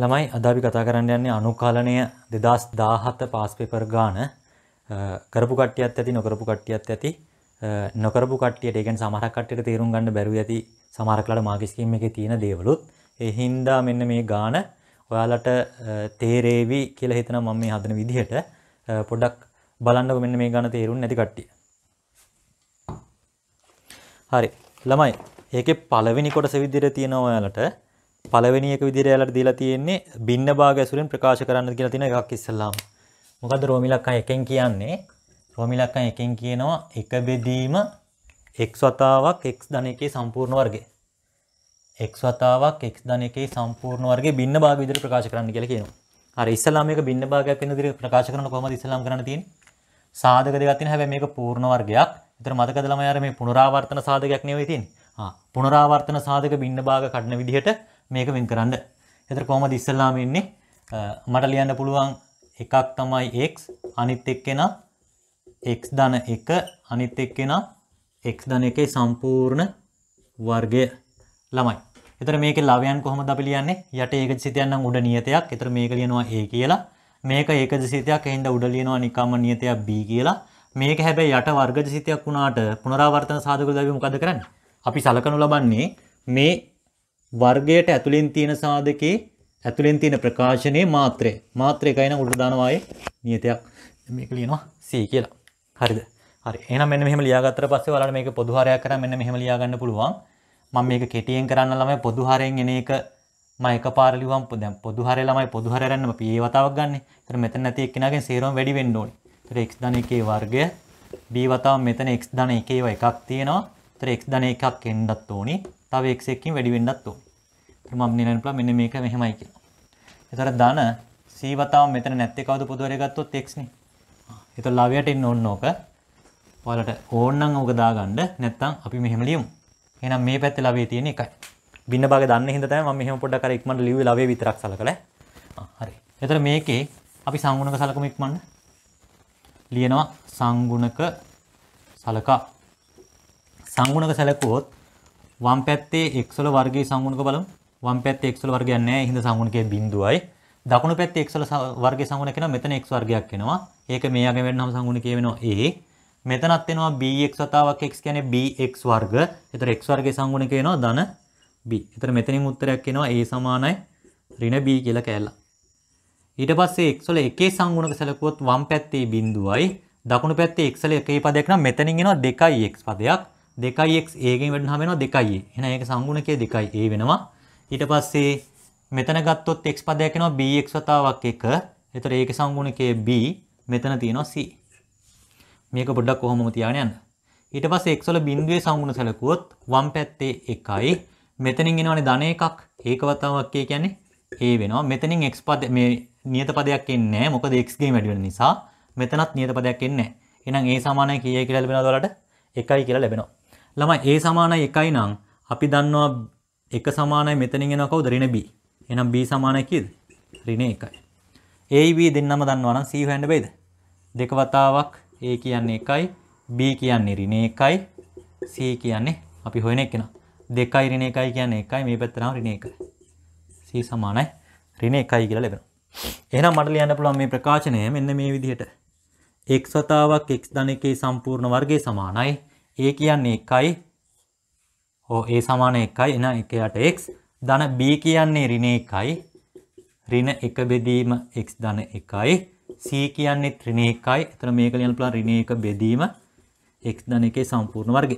ළමයි අද අපි කතා කරන්න යන්නේ අනුකලනය 2017 පාස් පේපර් ගාන කරපු කට්ටියත් ඇති නොකරපු කට්ටියත් ඇති නොකරපු කට්ටියට ඒ කියන්නේ සමහර කට්ටියට තේරුම් ගන්න බැරුව ඇති සමහර කලට මාගේ ස්කීම් එකේ තියෙන දේවලුත් ඒ හින්දා මෙන්න මේ ගාන ඔයාලට තේරේවි කියලා හිතනවා මම මේ හදන විදිහට පොඩ්ඩක් බලන්නකො මෙන්න මේ ගාන තේරුම් නැති කට්ටිය. හරි ළමයි ඒකේ පළවෙනි කොටස විදිහට තියෙනවා ඔයාලට පළවෙනි එක විදිහට යාලට දීලා තියෙන්නේ භින්න භාග ඇසුරෙන් ප්‍රකාශ කරන්න කියලා තියෙන එකක් ඉස්සලාම. මොකද්ද රෝමිලක්කන් එකෙන් කියන්නේ? රෝමිලක්කන් එකෙන් කියනවා එක බෙදීම x වතාවක් x ධන එකේ සම්පූර්ණ වර්ගය. x වතාවක් x ධන එකේ සම්පූර්ණ වර්ගයේ භින්න භාග විදිහට ප්‍රකාශ කරන්න කියලා කියනවා. හරි ඉස්සලාම මේක භින්න භාගයක් වෙන විදිහට ප්‍රකාශ කරන කොහොමද ඉස්සලාම කරන්න තියෙන්නේ? සාධක දෙකක් තියෙන හැබැයි මේක පූර්ණ වර්ගයක්. ඒතර මතකද ළමයා අර මේ පුනරාවර්තන සාධකයක් නෙවෙයි තියෙන්නේ. ආ පුනරාවර්තන සාධක භින්න භාග කඩන විදිහට මේක වෙන් කරන්න එතර කොහොමද ඉස්සල්ලාම ඉන්නේ මට ලියන්න පුළුවන් එකක් තමයි x අනිත් එක්කෙනා x ධන 1 අනිත් එක්කෙනා x ධන 1 සම්පූර්ණ වර්ගය ළමයි. එතන මේකේ ලවයන් කොහොමද අපි ලියන්නේ? යට ඒකජසිතයක් නම් උඩ නියතයක්. එතන මේක ලියනවා a කියලා. මේක ඒකජසිතයක්. එහෙනම් උඩ ලියනවා නිකම්ම නියතයක් b කියලා. මේක හැබැයි යට වර්ගජසිතයක් වුණාට පුනරාවර්තන සාධක වලදී මොකද කරන්නේ? අපි සලකනු ලබන්නේ මේ වර්ගයට ඇතුලින් තියෙන සාධකේ ඇතුලින් තියෙන ප්‍රකාශනයේ මාත්‍රය. මාත්‍රය එකයි නම් උඩ දානවා නියතයක්. මේක ලියනවා C කියලා. හරිද? හරි. එහෙනම් මෙන්න මෙහෙම ලියාගත්තට පස්සේ ඔයාලට මේක පොදු හරයක් කරා මෙන්න මෙහෙම ලියාගන්න පුළුවන්. මම මේක කෙටියෙන් කරන්න ළමයි පොදු හරයෙන් එන එක මම එකපාර ලිවම් දැන් පොදු හරය ළමයි පොදු හරය ගන්න මම PA වතාවක් ගන්න. ඒතර මෙතන නැති එක්කෙනාගෙන් 0 වැඩි වෙන්න ඕනේ. ඒතර x ධන 1 වර්ගය b වතාව මෙතන x ධන 1 ඒවා එකක් තියෙනවා. ඒතර x ධන 1ක් එන්නත් ඕනේ. තව x එකකින් වැඩි වෙන්නත් ඕන. ඒතර මම නිලන්න පුළුවන් මෙන්න මේක මෙහෙමයි කියලා. ඒතර ධන c වතාව මෙතන නැත්තේ කවුද පොදුවරේ ගත්තොත් x නේ. ඒතර ලවයට එන්න ඕන ඕක. ඔයාලට ඕන නම් ඕක දාගන්න නැත්නම් අපි මෙහෙම ලියමු. එහෙනම් මේ පැත්තේ ලවයේ තියෙන එකයි. බින්න භාගය දන්න හින්දා තමයි මම මෙහෙම පොඩ්ඩක් අර ඉක්මනට ලිව්වේ ලවයේ විතරක් සලකලා. හරි. ඒතර මේකේ අපි සංගුණක සලකමු ඉක්මනට. ලියනවා සංගුණක සලකා. සංගුණක සැලකුවොත් වම් පැත්තේ x වල වර්ගයේ සංගුණක බලමු. වම් පැත්තේ x වල වර්ගයක් නැහැ. එහෙනම් සංගුණකයේ බිඳුවයි. දකුණු පැත්තේ x වල වර්ගයේ සංගුණක වෙනවා. මෙතන x වර්ගයක් වෙනවා. ඒක මේ යගේ වෙනනම් සංගුණකයේ වෙනවා a. මෙතනත් වෙනවා bx වතාවක් x කියන්නේ bx වර්ග. ඒතර x වර්ගයේ සංගුණකය වෙනවා ධන b. ඒතර මෙතනින් උත්තරයක් එනවා a සමානයි ඍණ b කියලා කැලලා. ඊට පස්සේ x වල එකේ සංගුණක සැලකුවොත් වම් පැත්තේ බිඳුවයි. දකුණු පැත්තේ x වල එකේ පදයක් නම් මෙතනින් එනවා 2x පදයක්. 2x a ගෙන් වැඩුණාම වෙනවා 2a. එහෙනම් ඒක සංගුණකයේ 2a වෙනවා. ඊට පස්සේ මෙතන ගත්තොත් x පදයක් එනවා bx වතාවක් 1. ඒතර ඒකේ සංගුණකයේ b මෙතන තියෙනවා c. මේක පොඩ්ඩක් කොහොමම තියාගෙන යන්න. ඊට පස්සේ x වල බිඳුවේ සංගුණ සැලකුවොත් වම් පැත්තේ 1යි. මෙතනින් එනවනේ ධන එකක්. ඒක වතාවක් 1 කියන්නේ a වෙනවා. මෙතනින් x පද මේ නියත පදයක් එන්නේ නැහැ. මොකද x ගෙන් වැඩි වෙන නිසා. මෙතනත් නියත පදයක් එන්නේ නැහැ. එහෙනම් a සමානයි කීයයි කියලා ලැබෙනවද ඔයාලට? 1යි කියලා ලැබෙනවා. ළමයි A සමානයි 1යි නම් අපි දන්නවා 1 සමානයි මෙතනින් එනවා කවුද ඍණ B. එහෙනම් B සමානයි කීයද? ඍණ 1යි. A B දෙන්නම දන්නවා නම් C හොයන්න බෑද? දෙක වතාවක් A කියන්නේ 1යි, B කියන්නේ ඍණ 1යි, C කියන්නේ අපි හොයන එක නේද? දෙකයි ඍණ එකයි කියන්නේ එකයි මේ පැත්තට නම් ඍණ එකයි. C සමානයි ඍණ එකයි කියලා ලැබෙනවා. එහෙනම් මට ලියන්න පුළුවන් මේ ප්‍රකාශනය මෙන්න මේ විදිහට. x වතාවක් x ධන එකේ සම්පූර්ණ වර්ගය සමානයි ඒ කියන්නේ එකයි ඕ ඒ සමාන එකයි එන එකයට එක් ධන B කියන්නේ රින එකයි රින එක බෙදීම එක් ධන එකයි C කියන්නේ රින එකයි එතන මේක ලියන්න පුළුවන් රින එක බෙදීම එක් ධන එකේ සම්පූර්ණ වර්ගය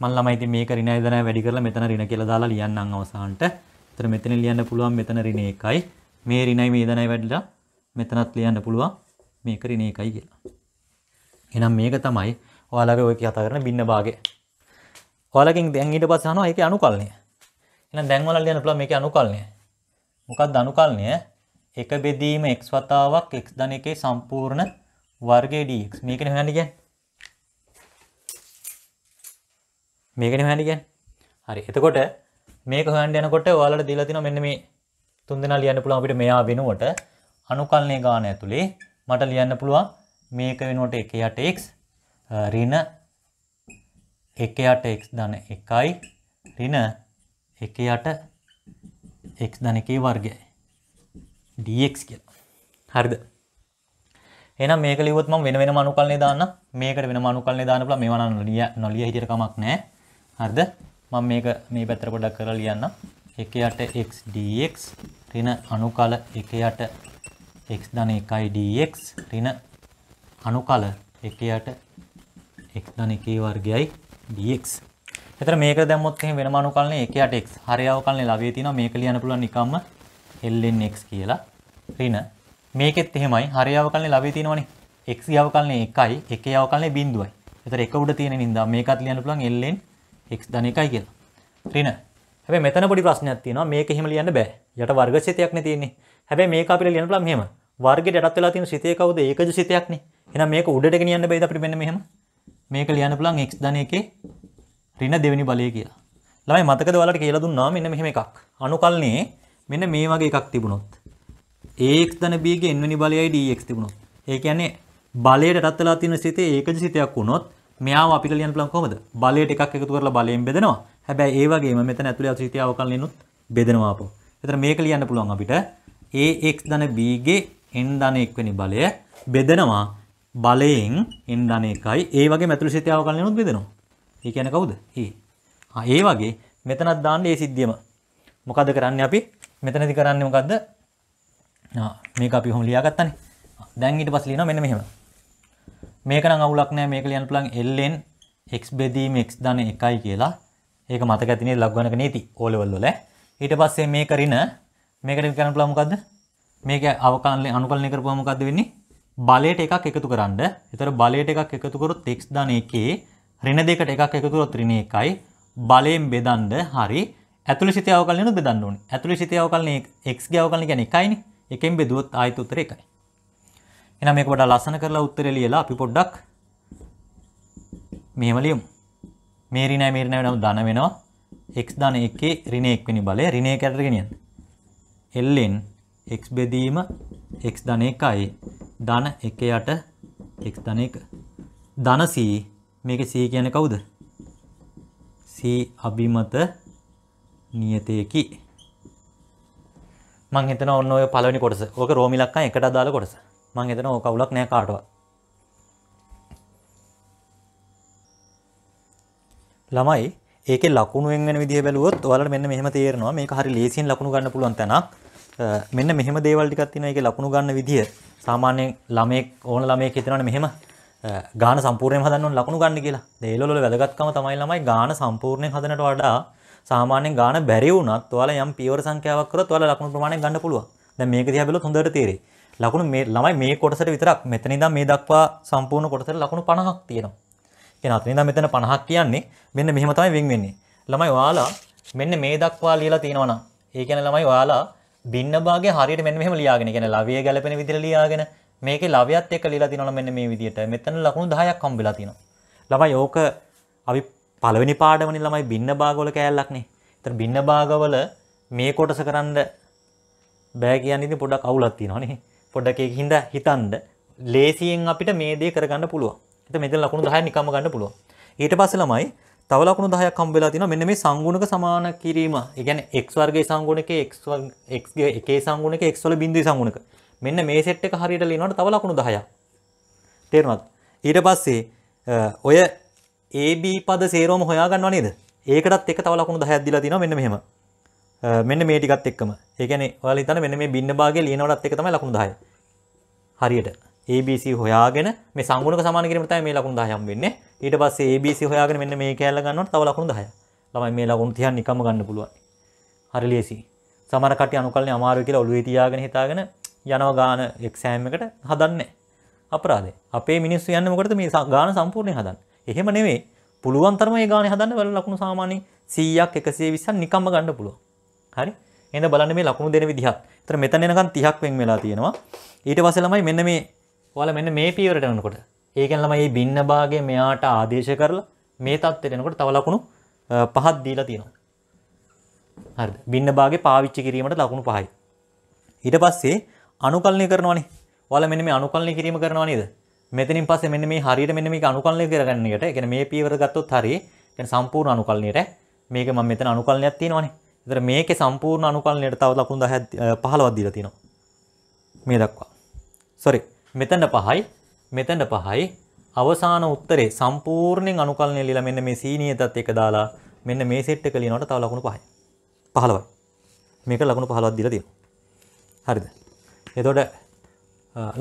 මම ළමයි ඉතින් මේක රිනයි ධනයි වැඩි කරලා මෙතන රින කියලා දාලා ලියන්නම් අවසානට එතන මෙතන ලියන්න පුළුවන් මෙතන රින එකයි මේ රිනයි මේ ධනයි වැඩිලා මෙතනත් ලියන්න පුළුවන් මේක රින එකයි කියලා එහෙනම් මේක තමයි ඔයාලගේ ඔය කතා කරන බින්න භාගය ඔයාලකින් දැන් ඊට පස්සේ අහනවා ඒකේ අනුකලනය එහෙනම් දැන් ඔයාලා ලියන්න පුළුවන් මේකේ අනුකලනය මොකක්ද අනුකලනය එක බෙදීම x වතාවක් x ධන එකේ සම්පූර්ණ වර්ගය dx මේකනේ හොයන්න කියන්නේ මේකනේ හොයන්න කියන්නේ හරි එතකොට මේක හොයන්න යනකොට ඔයාලට දීලා තිනවා මෙන්න මේ තුන් දෙනා ලියන්න පුළුවන් අපිට මෙයා වෙනුවට අනුකලනයේ ගාන ඇතුලේ මට ලියන්න පුළුවන් මේක වෙනුවට 1 8x ඍණ 1 යට x ධන 1යි ඍණ 1 යට x ධන 1 වර්ගයයි dx කියලා. හරිද? එහෙනම් මේක ලිව්වොත් මම වෙන වෙනම අනුකලනේ දාන්න. මේකට වෙනම අනුකලනේ දාන්න පුළුවන්. මේවා නම් නොලිය හිටියට කමක් නැහැ. හරිද? මම මේක මේ පැත්තට පොඩ්ඩක් කරලා ලියන්න. 1 යට x dx ඍණ අනුකල 1 යට x ධන 1යි dx ඍණ අනුකල 1 යට x1 වර්ගයයි dx. එතන මේක දැම්මොත් එහෙම වෙනම අනුකලනය 1යට x හරය අවකලනය ළඟේ තියෙනවා මේක ලියන්න පුළුවන් නිකම්ම ln x කියලා. ඍණ මේකෙත් එහෙමයි හරය අවකලනය ළඟේ තියෙනවනේ x අවකලනය 1යි 1 අවකලනය 0යි. එතන 1 උඩ තියෙන නින්දා මේකත් ලියන්න පුළුවන් ln x-1 කියලා. ඍණ හැබැයි මෙතන පොඩි ප්‍රශ්නයක් තියෙනවා මේක එහෙම ලියන්න බෑ. යට වර්ග සිතයක්නේ තියෙන්නේ. හැබැයි මේක අපිට ලියන්න පුළුවන් මෙහෙම. වර්ගයට යටත් වෙලා තියෙන සිතේ කවුද ඒකජ සිතයක්නේ. එහෙනම් මේක උඩට ගෙනියන්න බෑද අපිට මෙන්න මෙහෙම? මේක ලියන්න පුළුවන් x ධන එකේ ඍණ දෙවෙනි බලය කියලා. ළමයි මතකද ඔයාලට කියලා දුන්නා මෙන්න මෙහෙම එකක්. අනුකල්නේ මෙන්න මේ වගේ එකක් තිබුණොත් ax ධන b ගේ n වෙනි බලයයි dx තිබුණොත්. ඒ කියන්නේ බලයට රත් වෙලා තියෙන සිතේ ඒකජ සිතයක් වුණොත් මෙයාව අපිට ලියන්න පුළුවන් කොහොමද? බලයට එකක් එකතු කරලා බලයෙන් බෙදනවා. හැබැයි ඒ වගේම මෙතන ඇතුළේ සිතේ අවකලනිනුත් බෙදනවා අපෝ. එතන මේක ලියන්න පුළුවන් අපිට ax ධන b ගේ n ධන 1 වෙනි බලය බෙදනවා බලයෙන් n ධන 1යි ඒ වගේ මැතුළු සිතේ අවකලනයනොත් බෙදෙනවා. ඒ කියන්නේ කවුද? e. ආ ඒ වගේ මෙතනත් දාන්න ඒ සිද්ධියම. මොකද කරන්නේ අපි? මෙතනදී කරන්නේ මොකද්ද? ආ මේක අපි ඔහොම ලියාගත්තානේ. දැන් ඊට පස්සේ ලියනවා මෙන්න මෙහෙම. මේක නම් අවුලක් නෑ මේක ලියන්න පුළුවන් ln x බෙදීම x ධන 1යි කියලා. ඒක මතක ඇතිනේ ලඝුගණක නීති ඕ ලෙවල් වල. ඊට පස්සේ මේක රින මේකට කරන්න පුළුවන් මොකද්ද? මේක අවකලනය අනුකලනය කරපුවා මොකද්ද වෙන්නේ? බලයට එකක් එකතු කරන්න. ඒතර බලයට එකක් එකතු කරොත් x ධන 1 ඍණ දෙකට එකක් එකතු කරොත් ඍණ 1යි. බලයෙන් බෙදන්න හරි. ඇතුළේ සිටේ අවකලනයනොත් බෙදන්න ඕනේ. ඇතුළේ සිටේ අවකලනය x ගේ අවකලනය කියන්නේ 1යිනේ. එකෙන් බෙදුවොත් ආයත උත්තරේ 1යි. එහෙනම් මේක වඩා ලස්සන කරලා උත්තරේ ලියලා අපි පොඩ්ඩක් මෙහෙම ලියමු. මේ ඍණයි මේ ඍණයි නම් ධන වෙනවා. x ධන 1 ඍණ 1 වෙනි බලය ඍණ 1 යටට ගෙනියන්න. ln x බෙදීම x ධන 1යි ධන 1 යට x ධන 1 ධන c මේකේ c කියන්නේ කවුද c අභිමත නියතයේකි මං හිතනවා ඔන්න ඔය පළවෙනි කොටස ඕක රෝම ඉලක්කම් එකට අදාළ කොටස මං හිතනවා ඕක අවුලක් නෑ කාටවත් ළමයි ඒකේ ලකුණුවෙන් වෙන විදිහ බැලුවොත් ඔයාලට මෙන්න මෙහෙම තේරෙනවා මේක හරි ලේසියෙන් ලකුණු ගන්න පුළුවන් තැනක් මෙන්න මෙහෙම දේවල් ටිකක් තියෙනවා ඒකේ ලකුණු ගන්න විදිය. සාමාන්‍යයෙන් ළමයෙක් ඕන ළමයෙක් හිතනවනේ මෙහෙම ගාන සම්පූර්ණයෙන්ම හදන්න ඕන ලකුණු ගන්න කියලා. ඒලවල වල වැදගත්කම තමයි ළමයි ගාන සම්පූර්ණයෙන් හදනට වඩා සාමාන්‍යයෙන් ගාන බැරි වුණත් ඔයාලා යම් පියවර සංඛ්‍යාවක් කරොත් ඔයාලා ලකුණු ප්‍රමාණයක් ගන්න පුළුවන්. දැන් මේක දිහා බැලුවොත් හොඳට තේරෙයි. ලකුණු මේ ළමයි මේ කොටසට විතරක් මෙතන ඉඳන් මේ දක්වා සම්පූර්ණ කොටසට ලකුණු 50ක් තියෙනවා. කියන අතන ඉඳන් මෙතන 50ක් කියන්නේ මෙන්න මෙහෙම තමයි වෙන් වෙන්නේ. ළමයි ඔයාලා මෙන්න මේ දක්වා ලියලා තියෙනවා නම් ඒ කියන්නේ ළමයි ඔයාලා බින්න භාගය හරියට මෙන්න මෙහෙම ලියාගෙන. يعني ලවිය ගැලපෙන විදිහට ලියාගෙන. මේකේ ලවියත් එක්ක ලියලා තිනවල මෙන්න මේ විදිහට. මෙතන ලකුණු 10ක් හම්බෙලා තිනවා. ළමයි ඕක අපි පළවෙනි පාඩමනේ ළමයි බින්න භාගවල කෑල්ලක්නේ. ඒතර බින්න භාගවල මේ කොටස කරන්න බෑ කියන්නේ ඉතින් පොඩක් අවුලක් තියෙනවා නේ. පොඩක් ඒක හින්දා හිතන්න ලේසියෙන් අපිට මේ දේ කරගන්න පුළුවන්. ඒත් මෙතන ලකුණු 10 නිකම්ම ගන්න පුළුවන්. ඊට පස්සේ ළමයි තව ලකුණු 10ක් හම්බ වෙලා තියෙනවා. මෙන්න මේ සංගුණක සමාන කිරීම. ඒ කියන්නේ x වර්ගයේ සංගුණකේ x x ගේ එකේ සංගුණකේ x වල බිඳුවේ සංගුණක. මෙන්න මේ සෙට් එක හරියට ලියනකොට තව ලකුණු 10ක්. තේරුණාද? ඊට පස්සේ ඔය AB පද සේරම හොයා ගන්නවා නේද? ඒකටත් එක තව ලකුණු 10ක් දීලා තියෙනවා මෙන්න මෙහෙම. මෙන්න මේ ටිකත් එක්කම. ඒ කියන්නේ ඔයාලා හිතන්න මෙන්න මේ බින්න භාගය ලියනකොටත් එක තමයි ලකුණු 10. හරියට. ABC හොයාගෙන මේ සංගුණක සමාන කිරීම තමයි මේ ලකුණු 10 හම් වෙන්නේ. ඊට පස්සේ ABC හොයාගෙන මෙන්න මේ කැලල ගන්නකොට තව ලකුණු 10. ළමයි මේ ලකුණු 30 නිකම්ම ගන්න පුළුවන්. හරි ලේසියි. සමහර කට්ටිය අනුකල්පනේ අමාරුයි කියලා ඔළුවේ තියාගෙන හිතාගෙන යනවා ගාන එක්සෑම් එකට හදන්නේ. අපරාධේ. අපේ මිනිස්සු යන්නේ මොකටද මේ ගාන සම්පූර්ණයෙන් හදන්නේ? එහෙම නෙවෙයි. පුළුවන් තරම මේ ගාන හදන්න වල ලකුණු සාමාන්‍ය 100ක් 120ක් නිකම්ම ගන්න පුළුවන්. හරි? එහෙනම් බලන්න මේ ලකුණු දෙන විදිහත්. ඒතර මෙතන එනකන් 30ක් වෙන් වෙලා තියෙනවා. ඊට පස්සේ ළමයි මෙන්න මේ ඔයාලා මෙන්න මේ පියවරට යනකොට ඒකෙන් ළමයි මේ බින්න භාගය මෙයාට ආදේශ කරලා මේ தත්ත්වයට එනකොට තව ලකුණු පහක් දීලා තියෙනවා. හරිද? බින්න භාගේ පාවිච්චි කිරීමට ලකුණු පහයි. ඊට පස්සේ අනුකලනය කරනවානේ. ඔයාලා මෙන්න මේ අනුකලනය කිරීම කරනවා නේද? මෙතනින් පස්සේ මෙන්න මේ හරියට මෙන්න මේක අනුකලනය කරගන්න එකට ඒ කියන්නේ මේ පියවර ගත්තොත් හරිය ඒ කියන්නේ සම්පූර්ණ අනුකලනයට මේක මම මෙතන අනුකලනයක් තියෙනවානේ. ඒතර මේකේ සම්පූර්ණ අනුකලනයට තව ලකුණු 10 15ක් දීලා තියෙනවා. මේ දක්වා. sorry මෙතන පහයි මෙතන පහයි අවසාන උත්තරේ සම්පූර්ණයෙන් අනුකලනය ලියලා මෙන්න මේ සීනියටත් එක දාලා මෙන්න මේ සෙට් එක ලියනකොට තව ලකුණු 5යි. 15යි. මේක ලකුණු 15ක් දීලා තියෙනවා. හරිද? එතකොට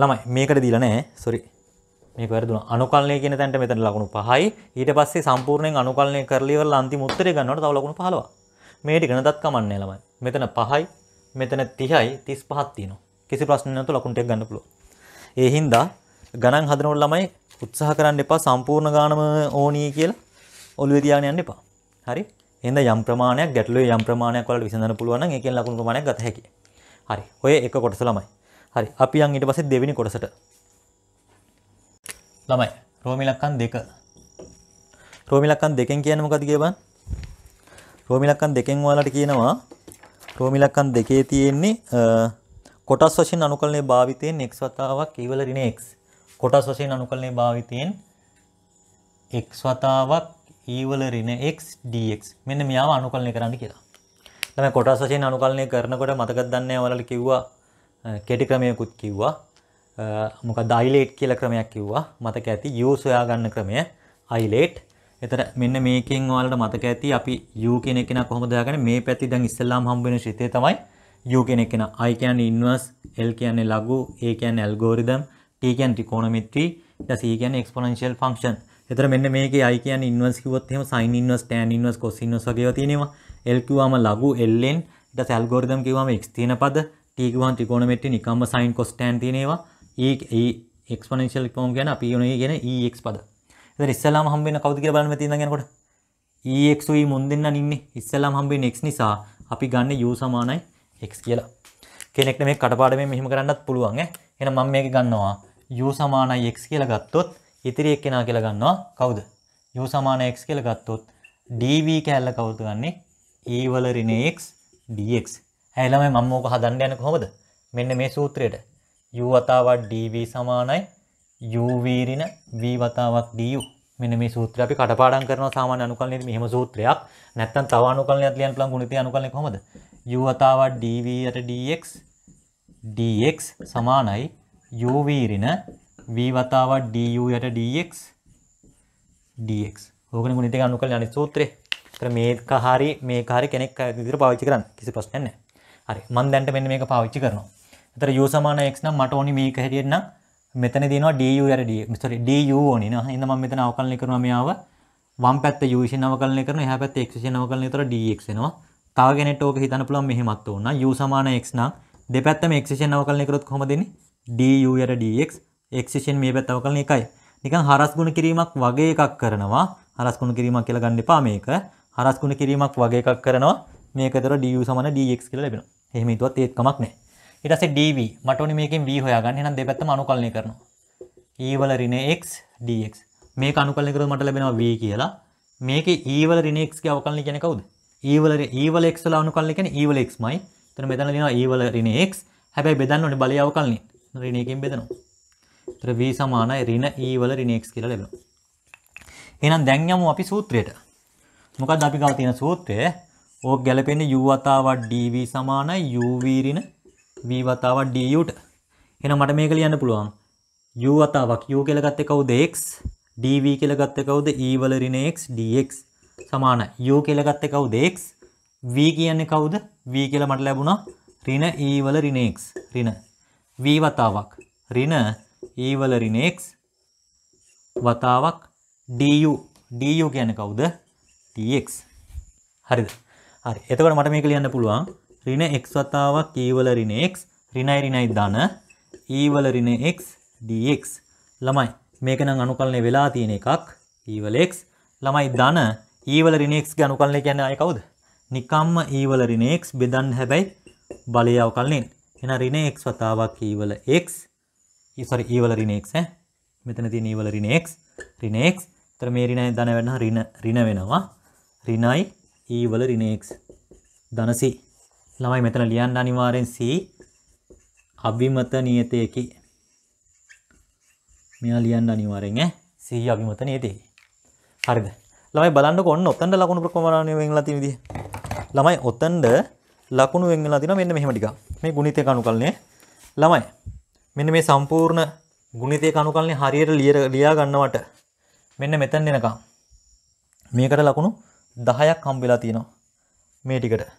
ළමයි මේකට දීලා නැහැ. සෝරි. මේක වැරදුනා. අනුකලනය කියන තැනට මෙතන ලකුණු 5යි. ඊට පස්සේ සම්පූර්ණයෙන් අනුකලනය කරලා ඉවරලා අන්තිම උත්තරේ ගන්නකොට තව ලකුණු 15ක්. මේ ටික නදත් කමන්නේ ළමයි. මෙතන 5යි, මෙතන 30යි, 35ක් තියෙනවා. කිසි ප්‍රශ්නයක් නැතුව ලකුණු ටික ගන්න පුළුවන්. ඒ හින්දා ගණන් හදනකොට ළමයි උත්සාහ කරන්න එපා සම්පූර්ණ ගානම ඕනි කියලා ඔළුවේ තියාගෙන යන්න එපා. හරි? එහෙනම් යම් ප්‍රමාණයක් ගැටලුවේ යම් ප්‍රමාණයක් වලට විසඳන්න පුළුවන් නම් ඒකෙන් ලකුණු ප්‍රමාණයක් ගත හැකියි. හරි. ඔය එක කොටස ළමයි. හරි. අපි යන් ඊට පස්සේ දෙවෙනි කොටසට. ළමයි රෝමි ලක්කම් දෙක. රෝමි ලක්කම් දෙකෙන් කියන්නේ මොකද්ද කියපන්? රෝමි ලක්කම් දෙකෙන් ඔයාලට කියනවා රෝමි ලක්කම් දෙකේ තියෙන්නේ කොටස් වශයෙන් අනුකලනයේ භාවිතයෙන් x වතාවක් ඊවල e ඍණ x කොටස් වශයෙන් අනුකලනයේ භාවිතයෙන් x වතාවක් ඊවල e ඍණ x dx මෙන්න මෙයාව අනුකලනය කරන්න කියලා. තමයි කොටස් වශයෙන් අනුකලනය කරනකොට මතකද දන්නේ ඔයාලට කිව්වා කෙටි ක්‍රමයකුත් කිව්වා මොකද අයිලේට් කියලා ක්‍රමයක් කිව්වා මතක ඇති u සොයා ගන්න ක්‍රමය අයිලේට් එතර මෙන්න මේකෙන් ඔයාලට මතක ඇති අපි u කියන එක කෙනා කොහොමද හොයාගන්නේ මේ පැති දැන් ඉස්සෙල්ලාම හම්බ වෙන ශ්‍රිතේ තමයි U කෙනෙක් කෙන I කියන්නේ ඉන්වර්ස් L කියන්නේ ලඝු A කියන්නේ ඇල්ගෝරිතම් T කියන්නේ ත්‍රිකෝණමිති ඊට C e කියන්නේ එක්ස්පොනෙන්ෂියල් ෆන්ක්ෂන්. එතන මෙන්න මේකේ I කියන්නේ ඉන්වර්ස් කිව්වොත් එහෙම sin inverse tan inverse cos inverse වගේ ඒවා තියෙනවා. L කිව්වම ලඝු LN ඊට පස්සේ ඇල්ගෝරිතම් කිව්වම x තියෙන පද T කිව්වම ත්‍රිකෝණමිති නිකම්ම sin cos tan තියෙන ඒවා. E E එක්ස්පොනෙන්ෂියල් ෆෝම් කියන්නේ අපි කියන ඒ e කියන්නේ EX පද. එතන ඉස්සෙල්ලාම හම්බ වෙන කවුද කියලා බලන්න මෙතන ඉඳන් යනකොට. EX උයි e මුන් දෙන්නන් ඉන්නේ. ඉස්සෙල්ලාම හම්බ වෙන x නිසා අපි ගන්න u සමානයි 0.5 x කියලා. කෙනෙක්ට මේ කටපාඩමෙන් මෙහෙම කරන්නත් පුළුවන් ඈ. එහෙනම් මම මේක ගන්නවා u සමානයි x කියලා ගත්තොත් ඉතිරි එක්කෙනා කියලා ගන්නවා කවුද? u සමාන x කියලා ගත්තොත් dv කැල්ල කවුද ගන්නෙ? e වල ඍණ x dx. ඇයි ළමයි මම ඕක හදන්න යන්නේ කොහොමද? මෙන්න මේ සූත්‍රයට u වතාවක් dv සමානයි uv ඍණ v වතාවක් du මෙන්න මේ සූත්‍රය අපි කටපාඩම් කරනවා සාමාන්‍ය අනුකලනයේදී මෙහෙම සූත්‍රයක්. නැත්නම් තව අනුකලනයක් ලියන්න පුළුවන් ගුණිතය අනුකලනය කොහොමද? u වතාවක් dv යට dx dx සමානයි u v ඍණ v වතාවක් du යට dx dx. ඕකනේ ගුණිතය අනුකලනය අනිත් සූත්‍රේ. ඒතර මේක හරි මේක හරි කෙනෙක් විදිහට පාවිච්චි කරන්න කිසි ප්‍රශ්නයක් නැහැ. හරි. මම දැන්ට මෙන්න මේක පාවිච්චි කරනවා. ඒතර u සමාන x නම් මට ඕනි මේක හැටියට නම් මෙතන තියෙනවා du ඇර sorry du ඕනි නේ. එහෙනම් මම මෙතන අවකලනය කරනවා මෙයාව වම් පැත්ත u විසින් අවකලනය කරනවා එහා පැත්ත x විසින් අවකලනය කරනවා dx වෙනවා. තව කෙනෙක්ට ඕක හිතන්න පුළුවන් මෙහෙමත් ඕන. u සමාන x නම් දෙපැත්තම x විසින් අවකලනය කරොත් කොහොමද එන්නේ? du ඇර dx x විසින් මේ පැත්ත අවකලනය එකයි. නිකන් හරස් ගුණ කිරීමක් වගේ එකක් කරනවා. හරස් ගුණ කිරීමක් කියලා ගන්න එපා මේක. හරස් ගුණ කිරීමක් වගේ එකක් කරනවා. මේකතර du සමාන dx කියලා ලැබෙනවා. එහෙම හිතුවත් ඒත් කමක් නැහැ. ඊට පස්සේ dv මට ඕනේ මේකෙන් v හොයාගන්න. එහෙනම් දෙපැත්තම අනුකලනය කරනවා. e වල ඍණ x dx. මේක අනුකලනය කරොත් මට ලැබෙනවා v කියලා. මේකේ e වල ඍණ x ගේ අවකලනය කියන්නේ කවුද? e වල e වල x වල අනුකලනය කියන්නේ e වල x මයි. එතන මෙතන දෙනවා e වල ඍණ x. හැබැයි බෙදන්න ඕනේ බලය අවකලනය. ඍණ එකෙන් බෙදනවා. එතන v සමානයි ඍණ e වල ඍණ x කියලා ලැබෙනවා. එහෙනම් දැන් යමු අපි සූත්‍රයට. මොකද්ද අපි ගාව තියෙන සූත්‍රය? ඕක ගැලපෙන්නේ u වතාවක් dv සමානයි uv ඍණ B වතාවක් DUට. එහෙනම් මට මේක ලියන්න පුළුවන්. U වතාවක් U කියලා ගත්තේ කවුද X? DV කියලා ගත්තේ කවුද E වල ඍණ X DX සමාන U කියලා ගත්තේ කවුද X? V කියන්නේ කවුද? V කියලා මට ලැබුණා ඍණ E වල ඍණ X ඍණ V වතාවක් ඍණ E වල ඍණ X වතාවක් DU DU කියන්නේ කවුද? TX හරිද? හරි. එතකොට මට මේක ලියන්න පුළුවන් ඍණ x වතාවක් e වල ඍණ x ඍණයි ඍණයි ධන e වල ඍණ x dx ළමයි මේක නම් අනුකලනය වෙලා තියෙන එකක් e වල x ළමයි ධන e වල ඍණ x ගේ අනුකලනය කියන්නේ ආයේ කවුද නිකම්ම e වල ඍණ x බෙදන්න හැබැයි බලය අවකලනෙන් එහෙනම් ඍණ x වතාවක් e වල x e, sorry e වල ඍණ x ඈ මෙතන තියෙන e වල ඍණ x ඍණ x එතන මේ ඍණයි ධන වෙනවා ඍණ ඍණ වෙනවා ඍණයි e වල ඍණ x ධනසි ළමයි මෙතන ලියන්න අනිවාරෙන් C අභිමත නියතයකි මෙයා ලියන්න අනිවාරෙන් C අභිමත නියතයකි හරිද ළමයි බලන්න කොන්න ඔතන්ට ලකුණු ප්‍රකමරණය වෙලා තියෙන විදිහ ළමයි ඔතන්ට ලකුණු වෙන් වෙලා තිනවා මෙන්න මෙහෙම ටිකක් මේ ගුණිතය කණුකල්නේ ළමයි මෙන්න මේ සම්පූර්ණ ගුණිතය කණුකල්නේ හරියට ලියා ගන්නවට මෙන්න මෙතන දෙනකම් මේකට ලකුණු 10ක් හම්බෙලා තියෙනවා මේ ටිකට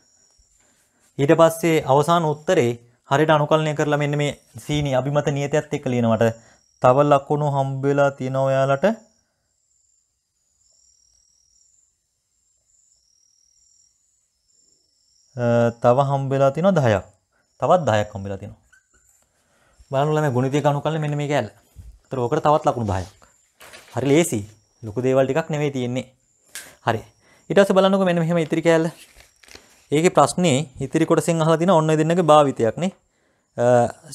ඊට පස්සේ අවසාන උත්තරේ හරියට අනුකල්නය කරලා මෙන්න මේ සීනි අභිමත නියතයත් එක්ක ලියනවට තව ලකුණු හම්බ වෙලා තියෙනවා ඔයාලට තව හම්බ වෙලා තියෙනවා 10ක් තවත් 10ක් හම්බ වෙලා තියෙනවා බලන්න ළමයි ගුණිතය අනුකල්න මෙන්න මේ කැල. ඒතර ඕකට තවත් ලකුණු 10ක්. හරි ලේසි. ලොකු දේවල් ටිකක් නෙවෙයි තියෙන්නේ. හරි. ඊට පස්සේ බලන්නකෝ මෙන්න මෙහෙම ඉතිරි කැලේ ඒකේ ප්‍රශ්නේ ඉතිරි කොටසෙන් අහලා තියෙන ඔන්න දෙන්නගේ භාවිතයක් නේ.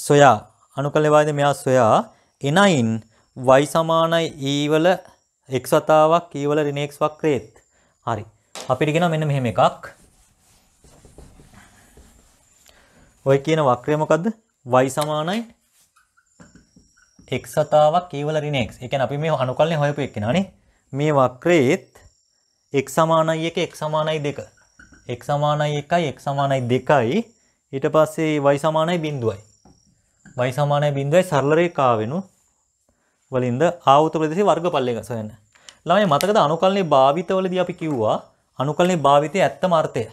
සොයා අනුකලෙවාද මෙයා සොයා එනයින් y සමානයි e වල x වතාවක් e වල ඍණ x වක්‍රයේත්. හරි. අපිට කියනවා මෙන්න මෙහෙම එකක්. ඔය කියන වක්‍රය මොකද්ද? y සමානයි x සතාවක් කීවල e ඍණ x. ඒ කියන්නේ අපි මේ අනුකලනේ හොයපු එක්කෙනා නේ. මේ වක්‍රයේත් x සමානයි 1 x සමානයි 2 x සමානයි 1යි x සමානයි 2යි ඊට පස්සේ y සමානයි බිඳුවයි. y සමානයි බිඳුවයි සරල රේඛාව වෙනු වලින්ද ආවුත ප්‍රදේශයේ වර්ගඵල එක සොයන්න. ළමයි මතකද අනුකලනේ භාවිතවලදී අපි කිව්වා අනුකලනේ භාවිතයේ ඇත්තම අර්ථය.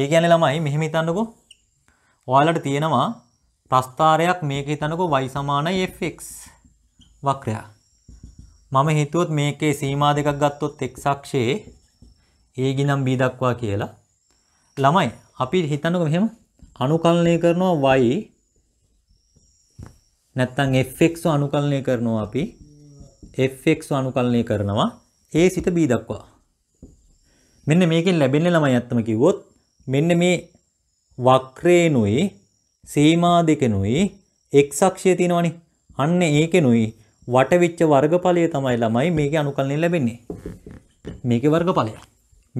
ඒ කියන්නේ ළමයි මෙහෙම හිතන්නකෝ. ඔයාලට තියෙනවා ප්‍රස්ථාරයක් මේක හිතන්නකෝ y සමානයි fx වක්‍රයක්. මම හිතුවොත් මේකේ සීමා දෙකක් ගත්තොත් x අක්ෂයේ ඒ ගිනම් B දක්වා කියලා. ළමයි අපි හිතන්නකෝ මෙහෙම අනුකලනය කරනවා y නැත්තම් fx අනුකලනය කරනවා අපි fx අනුකලනය කරනවා a සිට b දක්වා. මෙන්න මේකෙන් ලැබෙන්නේ ළමයි අත්තම කිව්වොත් මෙන්න මේ වක්‍රේනුයි සීමා දෙකෙනුයි x අක්ෂය තියෙනවනේ. අන්න ඒකෙනුයි වටවිච්ච වර්ගඵලය තමයි ළමයි මේකේ අනුකලනය ලැබෙන්නේ. මේකේ වර්ගඵලයක්.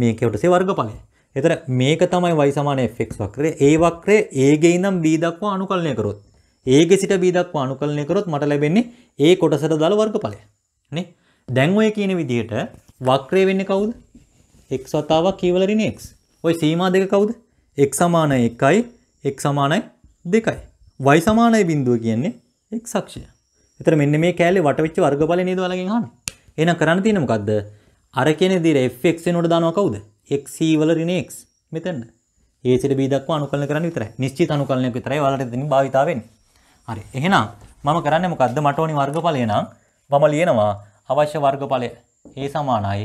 මේකවට සේ වර්ගඵලය. එතර මේක තමයි y සමාන fx වක්‍රය. ඒ වක්‍රය a ගේ ඉඳන් b දක්වා අනුකලනය කරොත් a ගේ සිට b දක්වා අනුකලනය කරොත් මට ලැබෙන්නේ a කොටසට දාල වර්ගඵලය. නේ? දැන් ඔය කියන විදිහට වක්‍රය වෙන්නේ කවුද? x වතාවක් කීවලරින් x. ඔය සීමා දෙක කවුද? x සමානයි 1යි x සමානයි 2යි. y සමානයි බිඳුව කියන්නේ x අක්ෂය. එතන මෙන්න මේ කැලේ වටවිච්ච වර්ගඵලය නේද ඔයාලගෙන් අහන්නේ. එහෙනම් කරන්න තියෙන්නේ මොකද්ද? අර කෙන දිර Fක් වෙනුවට දානවා කවුද? x වල ඍණ x මෙතන. a සිට b දක්වා අනුකලන කරන්න විතරයි. නිශ්චිත අනුකලනයක් විතරයි ඔයාලට දෙන්නේ භාවිතා වෙන්නේ. හරි. එහෙනම් මම කරන්නේ මොකද්ද? මට ඕනි වර්ගඵලය නම් මම ලියනවා අවශ්‍ය වර්ගඵලය a සමානයි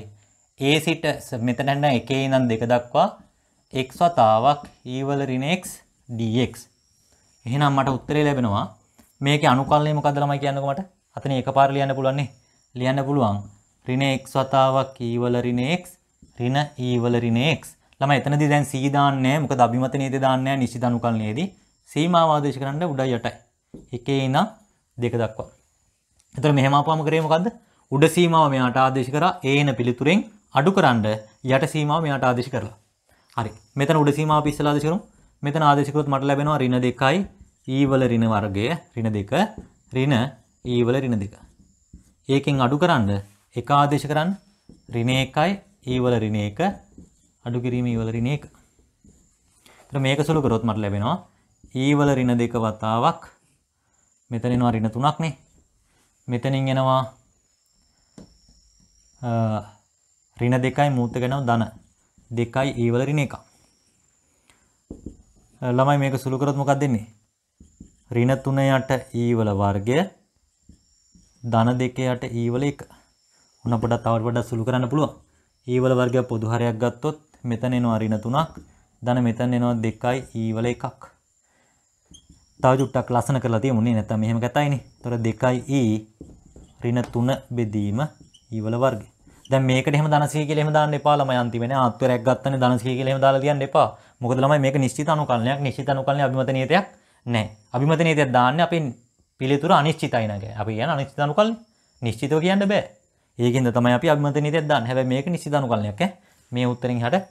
a සිට මෙතන නම් 1 ඉඳන් 2 දක්වා x වතාවක් e වල ඍණ x dx. එහෙනම් මට උත්තරේ ලැබෙනවා මේකේ අනුකලනය මොකද්ද ළමයි කියන්නකෝ මට? අතන එකපාර ලියන්න පුළුවන් ලියන්න පුළුවන් ඍණ x වතාවක් e වල ඍණ x ඍණ e වල ඍණ x ළමයි එතනදී දැන් c දාන්නේ මොකද අභිමතනයේදී දාන්නේ නිශ්චිත අනුකලනයේදී සීමාව ආදේශ කරන්න උඩයි යටයි එකේ ඉඳන් දෙක දක්වා. එතකොට මෙහෙම ආපුවම කරේ මොකද්ද? උඩ සීමාව මෙයාට ආදේශ කරා ඒන පිළිතුරෙන් අඩු කරන්න යට සීමාව මෙයාට ආදේශ කරලා. හරි. මෙතන උඩ සීමාව අපි ඉස්සලා ආදේශ කරමු. මෙතන ආදේශ කරොත් මට ලැබෙනවා ඍණ 2යි e වල ඍණ වර්ගය ඍණ 2 ඍණ e වල ඍණ 2. ඒකෙන් අඩු කරන්න එක ආදේශ කරන්න ඍණ 1යි e වල ඍණ 1 අඩු කිරීම e වල ඍණ 1. එතන මේක සුළු කරොත් මට ලැබෙනවා e වල ඍණ 2 වතාවක් මෙතන එනවා ඍණ 3ක් නේ. මෙතනින් එනවා ඍණ 2යි මූත්‍ර ගණන ධන 2යි e වල ඍණ 1. ළමයි මේක සුළු කරොත් මොකක්ද දෙන්නේ? ඍණ 3 යට e වල වර්ගය ධන 2 යට e වල 1 උන්න පොඩත් තවට වඩා සුළු කරන්න පුළුවන්. ඊවල වර්ගයක් පොදු හරයක් ගත්තොත් මෙතන එනවා ඍණ 3ක්. ධන මෙතන එනවා 2යි ඊවල 1ක්. තව චුට්ටක් ලස්සන කරලා තියමුනේ නැත්තම් මෙහෙම ගතයිනේ. ඒතොර 2යි ඊ ඍණ 3 බෙදීම ඊවල වර්ගය. දැන් මේකට එහෙම ධනසිකය කියලා එහෙම දාන්න එපා ළමයි අන්තිමනේ ආත්වරයක් ගත්තනේ ධනසිකය කියලා එහෙම දාලා තියන්න එපා. මොකද ළමයි මේක නිශ්චිත අනුකලනයක් නිශ්චිත අනුකලනයේ අභිමත නියතයක් නැහැ. අභිමත නියතයක් දාන්නේ අපේ පිළිතුර අනිශ්චිතයි නේද? අපි කියන්නේ අනිශ්චිත අනුකලන. නිශ්චිතව කියන්න බෑ. ඒකෙන්ද තමයි අපි අගමත නීතියක් දාන්න. හැබැයි මේක නිසිදානු කලනයක් ඈ. මේ උත්තරෙන් හැට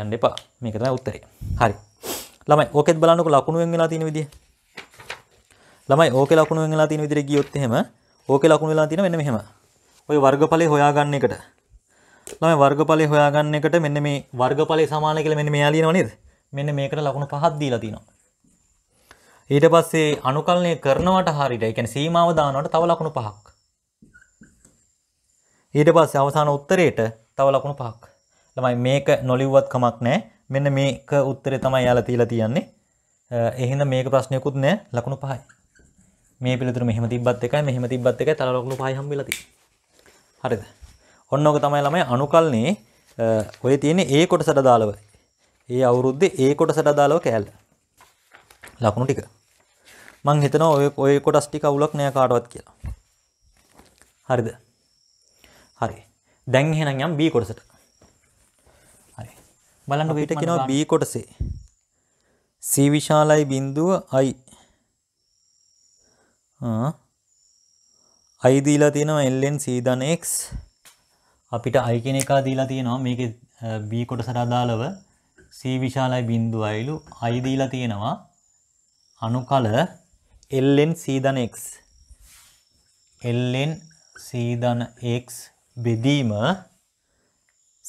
යන්න එපා. මේක තමයි උත්තරේ. හරි. ළමයි ඕකෙත් බලන්නකො ලකුණු වෙන් වෙලා තියෙන විදිය. ළමයි ඕකේ ලකුණු වෙන් වෙලා තියෙන විදිහට ගියොත් එහෙම ඕකේ ලකුණු වෙලා තියෙන මෙන්න මෙහෙම. ඔය වර්ගඵලේ හොයාගන්න එකට. ළමයි වර්ගඵලේ හොයාගන්න එකට මෙන්න මේ වර්ගඵලේ සමාන කියලා මෙන්න මෙයා ලියනවා නේද? මෙන්න මේකට ලකුණු පහක් දීලා තිනවා. ඊට පස්සේ අනුකල්නය කරනවට හරිට එකැන සීමාව දානට තව ලකුණු පහක් ඊට පස්සේ අවසාන උත්තරේට තව ලකුණු පහක්. ළමයි මේක නොලිව්වත් කමක් නැහැ. මෙන්න මේක උත්තරේ තමයි යාලා තියලා තියන්නේ. එහෙනම් මේක ප්‍රශ්නයකුත් නැහැ. ලකුණු පහයි. මේ පිළිතුර මෙහෙම තිබ්බත් එකයි මෙහෙම තිබ්බත් එකයි තව ලකුණු පහයි හම්බෙලා තියෙන්නේ. හරිද? ඔන්න ඕක තමයි ළමයි අනුකල්නේ ඔය තියෙන ඒ කොටසට දාලව. ඒ අවුරුද්දේ ඒ කොටසට දාලව කෑල්ල. ලකුණු ටික. මං හිතනවා ඔය ඔය කොටස් ටික අවුලක් නෑ කාටවත් කියලා. හරිද? දැන් හෙනම් යම් බී කොටසට හරි බලන්න විට කෙනවා බී කොටසේ සීවිශාලයි බින්දුව අයි අයිදීලා තියෙනවා එල්ලෙන් සීධනක් අපිට අයි කෙන එකා දීලා තියෙනවා මේක බී කොටසට අදාළව සීවිශාලයි බින්දු අයිලු අයිදීලා තියෙනවා අනුකල එල්ලෙන් සීධනක් එල්ලෙන් සීධන එක්ස් බෙදීම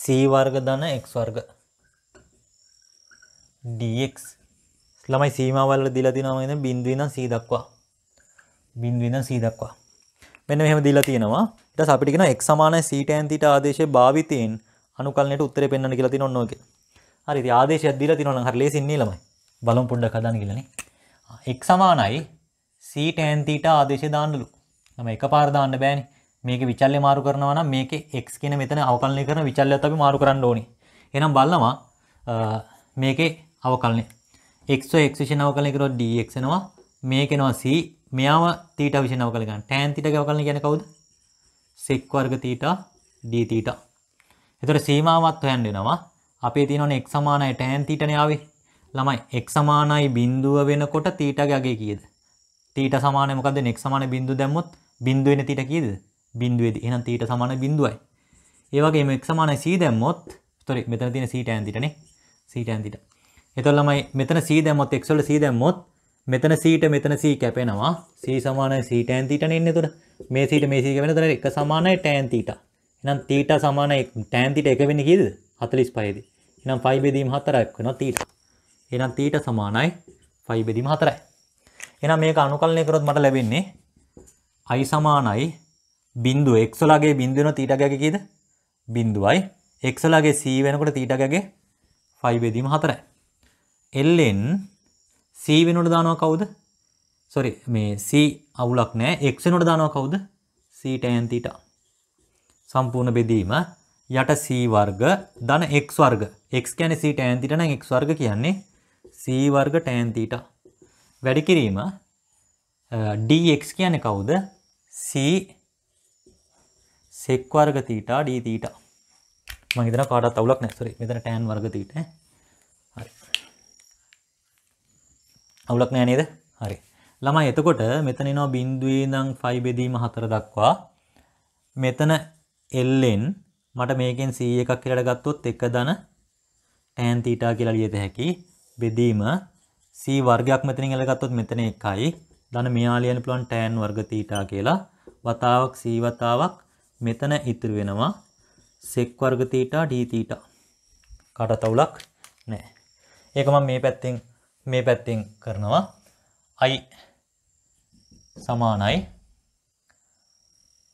c වර්ග ධන x වර්ග dx ළමයි සීමාවල් දීලා තියෙනවා නේද බිඳුව ඉඳන් c දක්වා බිඳුව ඉඳන් c දක්වා මෙන්න මෙහෙම දීලා තියෙනවා ඊට පස්සේ අපිට කියනවා x සමානයි c tan θ ආදේශයේ භාවිතයෙන් අනුකලනයට උත්තරේ පෙන්වන්න කියලා තියෙනවා ඔන්න ඔකේ හරි ඉතින් ආදේශයක් දීලා තියෙනවා නම් හරි ලේසින් නේ ළමයි බලමු පොඩ්ඩක් හදාන්න කියලා නේ x සමානයි c tan θ ආදේශය දාන්නලු ළමයි එකපාර දාන්න බෑනේ මේක විචල්ලය මාරු කරනවා නම් මේක x කියන මෙතන අවකලනය කරන විචල්ලයත් අපි මාරු කරන්න ඕනේ. එහෙනම් බලනවා මේකේ අවකලනය. x ව x විශේෂ අවකලනය කරොත් dx එනවා. මේක එනවා c. මෙයාව θ විශේෂ අවකලනය කරන. tan θ ගේ අවකලනය කියන්නේ කවුද? sec වර්ග θ d θ. එතකොට සීමාවත් හොයන්න වෙනවා. අපේ තියෙනවනේ x සමානයි tan θ නේ ආවේ. ළමයි x සමානයි බිඳුව වෙනකොට θ ගේ අගය කීයද? θ සමානයි මොකද්ද? x සමාන බිඳුව දැම්මොත් බිඳුව වෙන θ කීයද? බින්දුවේදී. එහෙනම් තීට සමාන බිඳුවයි. ඒ වගේම x සමානයි c දැම්මොත්, sorry මෙතන තියෙන c tan තීටනේ. c tan තීට. එතකොට ළමයි මෙතන c දැම්මොත් x වල c දැම්මොත් මෙතන c මෙතන c කැපෙනවා. c සමානයි c tan තීටනේ එන්නේ එතකොට. මේ c මේ c කැපෙන එතන 1 සමානයි tan තීට. එහෙනම් තීට සමානයි tan තීට එක වෙන්නේ කීයද? 45 දී. එහෙනම් 5 බෙදීම 4ක් වෙනවා තීට. එහෙනම් තීට සමානයි 5 බෙදීම 4යි. එහෙනම් මේක අනුකලනය කරොත් මට ලැබෙන්නේ i සමානයි බින්දු එක්සොලගේ බින්දුවන තීටගැකීද බින්දුවයි එක්සලගේ සී වෙනකොට තීටගැගේ ෆයිබේදීම හතරයි. එල්ලෙන් සීවෙනුට දානවා කවුද සොරි මේ සී අවුලක් නෑ එක්ෂනුට දානවා කවුද සීටයන්තීට සම්පූර්ණ බෙදීම යට සීවර්ග දන එක්වර්ග එක් කැන සිට ඇන්තිට න එක්වර්ග කියන්නේ සීවර්ග ටෑන්තීට වැඩි කිරීම ඩක් කියන කවුද සී සෙක් වර්ග තීටා d තීටා මම හිතනවා කාටවත් අවුලක් නැහැ සෝරි මෙතන tan වර්ග තීටා හරි අවුලක් නැහැ නේද හරි ළමයි එතකොට මෙතන එනවා බිඳුවේ ඉඳන් 5 බෙදීම 4 දක්වා මෙතන ln මට මේකෙන් 100 එකක් කියලා ගත්තොත් 1 ධන tan තීටා කියලා ලියත හැකි බෙදීම c වර්ගයක් මෙතනින් අල්ලගත්තොත් මෙතන 1යි ධන මෙයා ලියන්න පුළුවන් tan වර්ග තීටා කියලා වතාවක් c වතාවක් මෙතන ඉතුරු වෙනවා sec වර්ග තීටා d තීටා. කටතවුලක් නැහැ. ඒක මම මේ පැත්තෙන් මේ පැත්තෙන් කරනවා. i සමානයි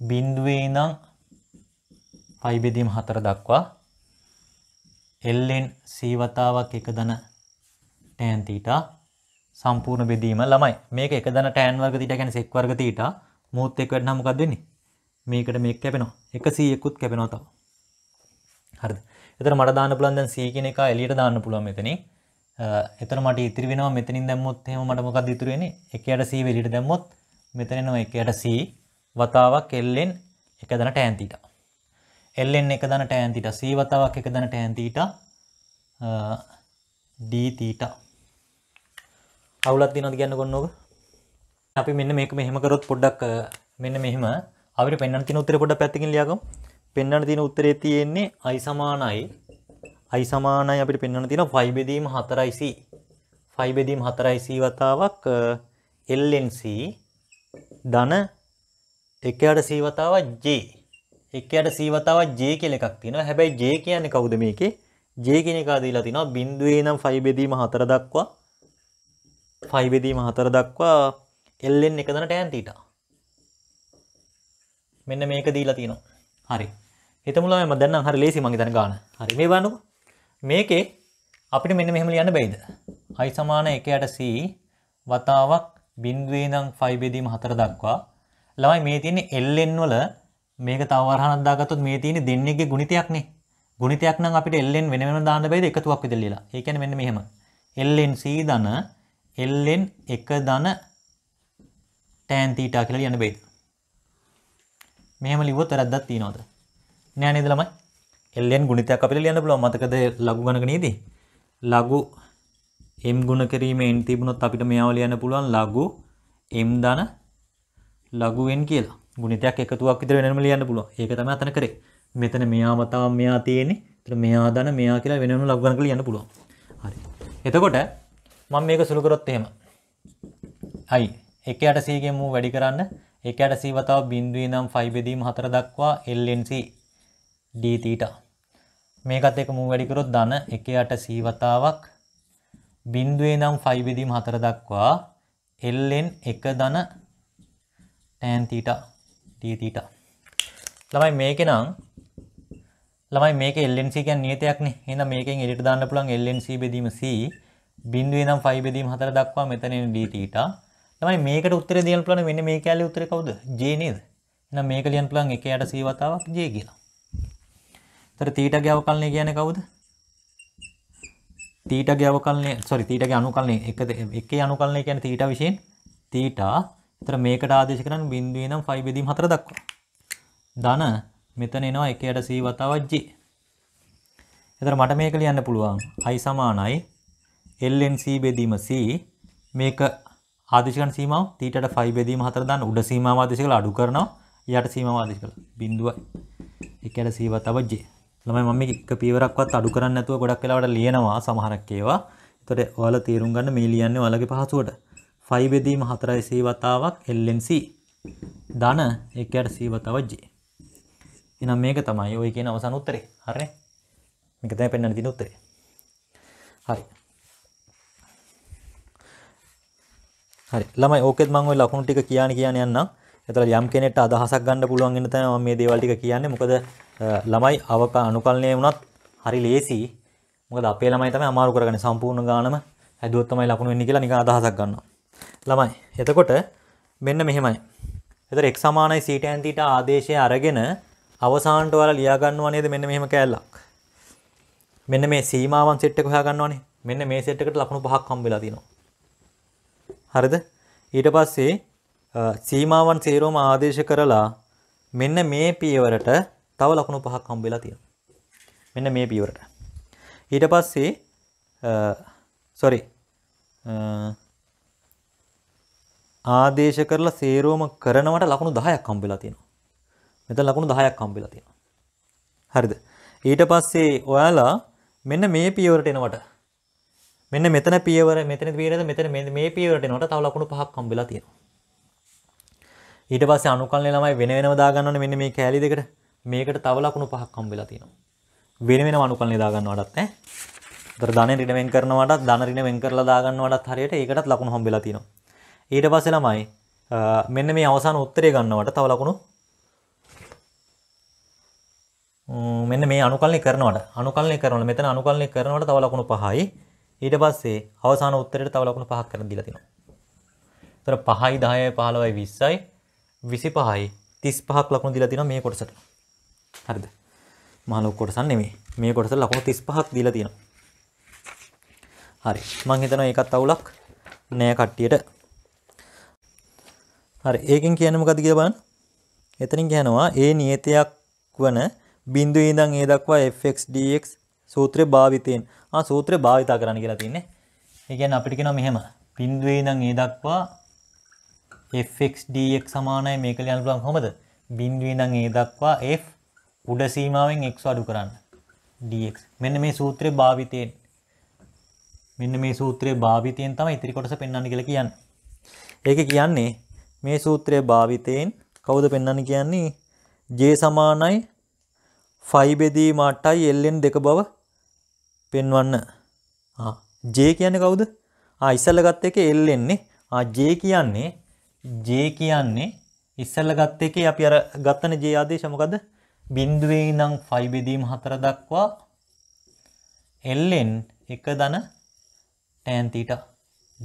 බිඳුවේ ඉඳන් පයි බෙදීම 4 දක්වා ln c වතාවක් 1 දන tan θ සම්පූර්ණ බෙදීම ළමයි මේක 1 දන tan වර්ග θ කියන්නේ sec වර්ග θ මූත් එක්ක වැඩනම් මොකක්ද වෙන්නේ මේකට මේ කැපෙනවා එක සීයකුත් කැපෙනවා තව හරිද එතන මට දාන්න පුළුවන් දැන් සී කියන එක එළියට දාන්න පුළුවන් මෙතන එතන මට ඉතිරි වෙනවා මෙතනින් දැම්මොත් එහෙම මට මොකක්ද ඉතුරු වෙන්නේ 1යට c එළියට දැම්මොත් මෙතන එනවා 1යට c වතාවක් ln 1 දන tan θ ln 1 දන tan θ c වතාවක් 1 දන tan θ d θ අවුලක් දිනවද කියන්න ගොන්නෝක අපි මෙන්න මේක මෙහෙම කරොත් පොඩ්ඩක් මෙන්න මෙහෙම අපිට පෙන්වන්න තියෙන උත්තරේ පොඩ්ඩක් පැත්තකින් ලියාගමු. පෙන්වන්න තියෙන උත්තරේ තියෙන්නේ i සමානයි i සමානයි අපිට පෙන්වන්න තියෙන 5 බෙදීම 4c 5 බෙදීම 4c වතාවක් lnc ධන 1යට c වතාවක් j 1යට c වතාවක් j කියලා එකක් තියෙනවා. හැබැයි j කියන්නේ කවුද මේකේ? j කියන එක දීලා තිනවා බිඳුවේ නම් 5 බෙදීම 4 දක්වා 5 බෙදීම 4 දක්වා ln එක දන tan theta මෙන්න මේක දීලා තියෙනවා හරි හිතමුලම දැන්න හරි ලේසි මගේ තන ගාන හරි මේ බන්නු මේකේ අපිට මෙන්න මෙහෙම ලියන්න බැයිද i සමාන 1ට c වතාවක් බිඳුවේ ඉඳන් 5 බෙදීම 4 දක්වා ළමයි මේ තියෙන්නේ ln වල මේක තව වරහනක් දාගත්තොත් මේ තියෙන්නේ දෙන්නේගේ ගුණිතයක්නේ ගුණිතයක් නම් අපිට ln වෙන වෙනම දාන්න බැයිද එකතුවක් විදිහට ලියලා ඒ කියන්නේ මෙන්න මෙහෙම ln c ධන ln 1 ධන tan θ කියලා ලියන්න බැයිද මෙහම ලිවත් වැරද්දක් තියෙනවද නෑ නේද ළමයි එල්ලෙන් ගුණිතයක් අපිට ලියන්න පුළුවන් මතකද ලඝු ගණක නේද ලඝු m ගුණ කිරීමෙන් තිබුණොත් අපිට මෙයාව ලියන්න පුළුවන් ලඝු m ධන ලඝු n කියලා ගුණිතයක් එකතුවක් විතර වෙනම ලියන්න පුළුවන් ඒක තමයි අතන කරේ මෙතන මෙයාම තාම මෙයා තියෙන්නේ එතන මෙයා ධන මෙයා කියලා වෙනම ලඝු ගණක ලියන්න පුළුවන් හරි එතකොට මම මේක සුළු කරොත් එහෙම අයි 1 800 ගෙන් මූ වැඩි කරන්න ඒක යට සීවතාව බින්දුවේ නම් 5 බෙදීම 4 දක්වා lnc d theta මේකත් එක මූ වැඩි කරොත් ධන එක යට සීවතාවක් බින්දුවේ නම් 5 බෙදීම 4 දක්වා ln 1 ධන tan theta d theta ළමයි මේකේ නම් ළමයි මේක LNC කියන්නේ නියතයක්නේ. එහෙනම් මේකෙන් එලිට දාන්න පුළුවන් LNC බෙදීම C බිඳුවේ නම් 5 බෙදීම 4 දක්වා මෙතන එන d theta තමයි මේකට උත්තර දියන් පුළන වෙන්න මේ කෑලි උත්තර කවුද ජේ නේද එහෙනම් මේක ලියන් පුළන් එක යට c වතාවක් j කියලා. ඒතර තීටගේ අවකලනය කියන්නේ කවුද? තීටගේ අවකලනය sorry තීටගේ අනුකලනය එක එකේ අනුකලනය කියන්නේ තීටා විශේෂයෙන් තීටා. ඒතර මේකට ආදේශ කරන්නේ බිඳුවේ නම් 5 බෙදීම් 4 දක්වා. ධන මෙතන එනවා එක යට c වතාවක් j. එතර මට මේක ලියන්න පුළුවන් i සමානයි ln c බෙදීම c මේක ආදේශකන සීමාව තීටට 5 බෙදීම 4 දාන්න උඩ සීමාව ආදේශකල අඩු කරනවා යට සීමාව ආදේශකල 0.1 එකට සීව තව j ළමයි මම මේක එක පියවරක්වත් අඩු කරන්නේ නැතුව ගොඩක් වෙලාවට ලියනවා සමහරක් ඒවා එතකොට ඔයාලා තේරුම් ගන්න මේ ලියන්නේ ඔයාලගේ පහසුවට 5 බෙදීම 4යි සීවතාවක් lnc ධන 1ට සීවතාව j එහෙනම් මේක තමයි ඔය කියන අවසන් උත්තරේ හරිනේ මේක තමයි පෙන්වන්න තියෙන උත්තරේ හරි හරි ළමයි ඕකෙත් මම ওই ලකුණු ටික කියන්න කියන්න යන්නම්. එතකොට යම් කෙනෙක්ට අදහසක් ගන්න පුළුවන් වෙන තමයි මම මේ දේවල් ටික කියන්නේ. මොකද ළමයි අවක අනුකල්ණය වුණත් හරි ලේසි. මොකද අපේ ළමයි තමයි අමාරු කරගන්නේ සම්පූර්ණ ගානම හැදුවොත් තමයි ලකුණු වෙන්නේ කියලා නිකන් අදහසක් ගන්නවා. ළමයි. එතකොට මෙන්න මෙහෙමයි. එතකොට x සමානයි සීට ඇන් තීටා ආදේශය අරගෙන අවසානට ඔයාලා ලියා ගන්නවා නේද මෙන්න මෙහෙම කෑල්ලක්. මෙන්න මේ සීමාවන් සෙට් එක හොයා ගන්නවානේ. මෙන්න මේ සෙට් එකට ලකුණු පහක් හම්බ වෙලා තියෙනවා. හරිද ඊට පස්සේ සීමාවන් සේරෝම ආදේශ කරලා මෙන්න මේ පියවරට තව ලකුණු පහක් හම්බ වෙලා තියෙනවා. මෙන්න මේ පියවරට. ඊට පස්සේ සෝරි ආදේශ කරලා සේරෝම කරනවට ලකුණු 10ක් හම්බ වෙලා තියෙනවා. මෙතන ලකුණු 10ක් හම්බ වෙලා තියෙනවා. හරිද? ඊට පස්සේ ඔයාලා මෙන්න මේ පියවරට එනවට මෙන්න මෙතන පියවර මෙතන පියවරද මෙතන මේ පියවරට එනකොට තව ලකුණු පහක් හම්බෙලා තියෙනවා. ඊට පස්සේ අනුකල්නේ ළමයි වෙන වෙනම දාගන්නවනේ මෙන්න මේ කෑලි දෙකට. මේකට තව ලකුණු පහක් හම්බෙලා තියෙනවා. වෙන වෙනම අනුකල්නේ දාගන්නවටත් ඈ. උතර ධන ඍණ වෙන් කරනවටත් ධන ඍණ වෙන් කරලා දාගන්නවටත් හරියට ඒකටත් ලකුණු හම්බෙලා තියෙනවා. ඊට පස්සේ ළමයි මෙන්න මේ අවසාන උත්තරය ගන්නවට තව ලකුණු මෙන්න මේ අනුකල්නේ කරනවට අනුකල්නේ කරනවල මෙතන අනුකල්නේ කරනවට තව ලකුණු 5යි ඊට පස්සේ අවසාන උත්තරයට තව ලකුණු පහක් කරලා දීලා තිනවා. ඒතර 5යි 10යි 15යි 20යි 25යි 35ක් ලකුණු දීලා තිනවා මේ කොටසට. හරිද? මහා ලොකු කොටසක් නෙමෙයි. මේ කොටසට ලකුණු 35ක් දීලා තිනවා. හරි. මම හිතනවා ඒකත් අවුලක් නෑ කට්ටියට. හරි. ඒකෙන් කියන්නේ මොකද්ද කියලා බලන්න. එතනින් කියනවා ඒ නියතයක් වන බිඳුවේ ඉඳන් a දක්වා fx dx සූත්‍රය භාවිතයෙන් ආ සූත්‍රය භාවිතා කරන්න කියලා තින්නේ. ඒ කියන්නේ අපිට කියනවා මෙහෙම. බිඳුවේ ඉඳන් a දක්වා fx dx සමානයි මේක ලියන්න පුළුවන් කොහොමද? බිඳුවේ ඉඳන් a දක්වා f උඩ සීමාවෙන් x අඩු කරන්න dx. මෙන්න මේ සූත්‍රය භාවිතයෙන් මෙන්න මේ සූත්‍රය භාවිතයෙන් තමයි ඉතිරි කොටස පෙන්වන්න කියලා කියන්නේ. ඒක කියන්නේ මේ සූත්‍රය භාවිතයෙන් කවුද පෙන්වන්න කියන්නේ j සමානයි 5 බෙදීම 8යි ln 2 බව පෙන්වන්න ජේ කියන්නේ කවුද ඉස්සල්ල ගත්ත එක එල් එන්නේ ජේ කියන්නේ ජේ කියන්නේ ඉස්සල්ල ගත්ත එකේ අපි අර ගත්තන ජේ ආදේශ මොකද බින්දුවේ ඉඳන් 5 බෙදීම 4 දක්වා ln 1 ධන tan theta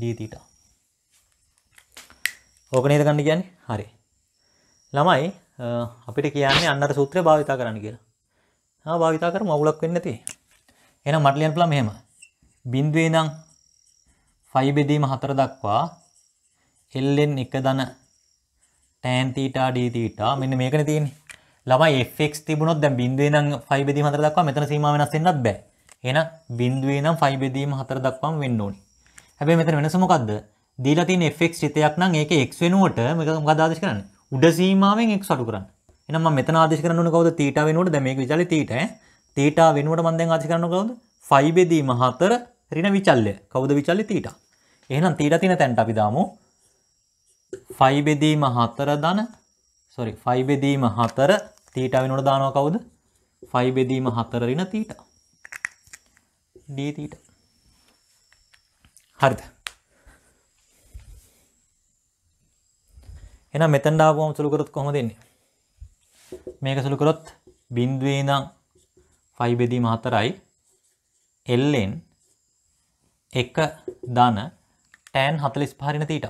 d theta ඕක නේද ගන්න කියන්නේ? හරි. ළමයි අපිට කියන්නේ අන්නතර සූත්‍රය භාවිතා කරන්න කියලා. ආ භාවිතා කරමු අවුලක් වෙන්නේ නැති. එනම් මට ලියන්න පුළුවන් මෙහෙම. බිඳුවේ ඉඳන් 5 බෙදීම 4 දක්වා ln 1 ධන tan theta d theta මෙන්න මේකනේ තියෙන්නේ. ළමයි fx තිබුණොත් දැන් බිඳුවේ ඉඳන් 5 බෙදීම 4 දක්වා මෙතන සීමාව වෙනස් වෙන්නත් බෑ. එහෙනම් බිඳුවේ ඉඳන් 5 බෙදීම 4 දක්වාම වෙන්න ඕනේ. හැබැයි මෙතන වෙනස මොකද්ද? දීලා තියෙන fx චිතයක් නම් ඒක x වෙනුවට මේක මොකද ආදේශ කරන්නේ? උඩ සීමාවෙන් x අඩු කරන්න. එහෙනම් මම මෙතන ආදේශ කරන්න ඕනේ කවුද? තීටා වෙනුවට දැන් මේක විචාලේ තීටා ඈ. තීටා වෙනුවට මම දැන් ආච්චි කරන්න කවුද 5 බෙදීම 4 ඍණ විචල්‍ය කවුද විචල්‍ය තීටා එහෙනම් තීටා තියෙන තැනට අපි දාමු 5 බෙදීම 4 ධන sorry 5 බෙදීම 4 තීටා වෙනුවට දානවා කවුද 5 බෙදීම 4 ඍණ තීටා d තීටා හරිද එහෙනම් මෙතෙන් ඩාවුවම සුළු කරොත් කොහොමද එන්නේ මේක සුළු කරොත් බිඳුවේ ඉඳන් පයි බෙදීම හතරයි එල්ලෙන් එක ධන ටෑන් හතලිස් පහරින තීට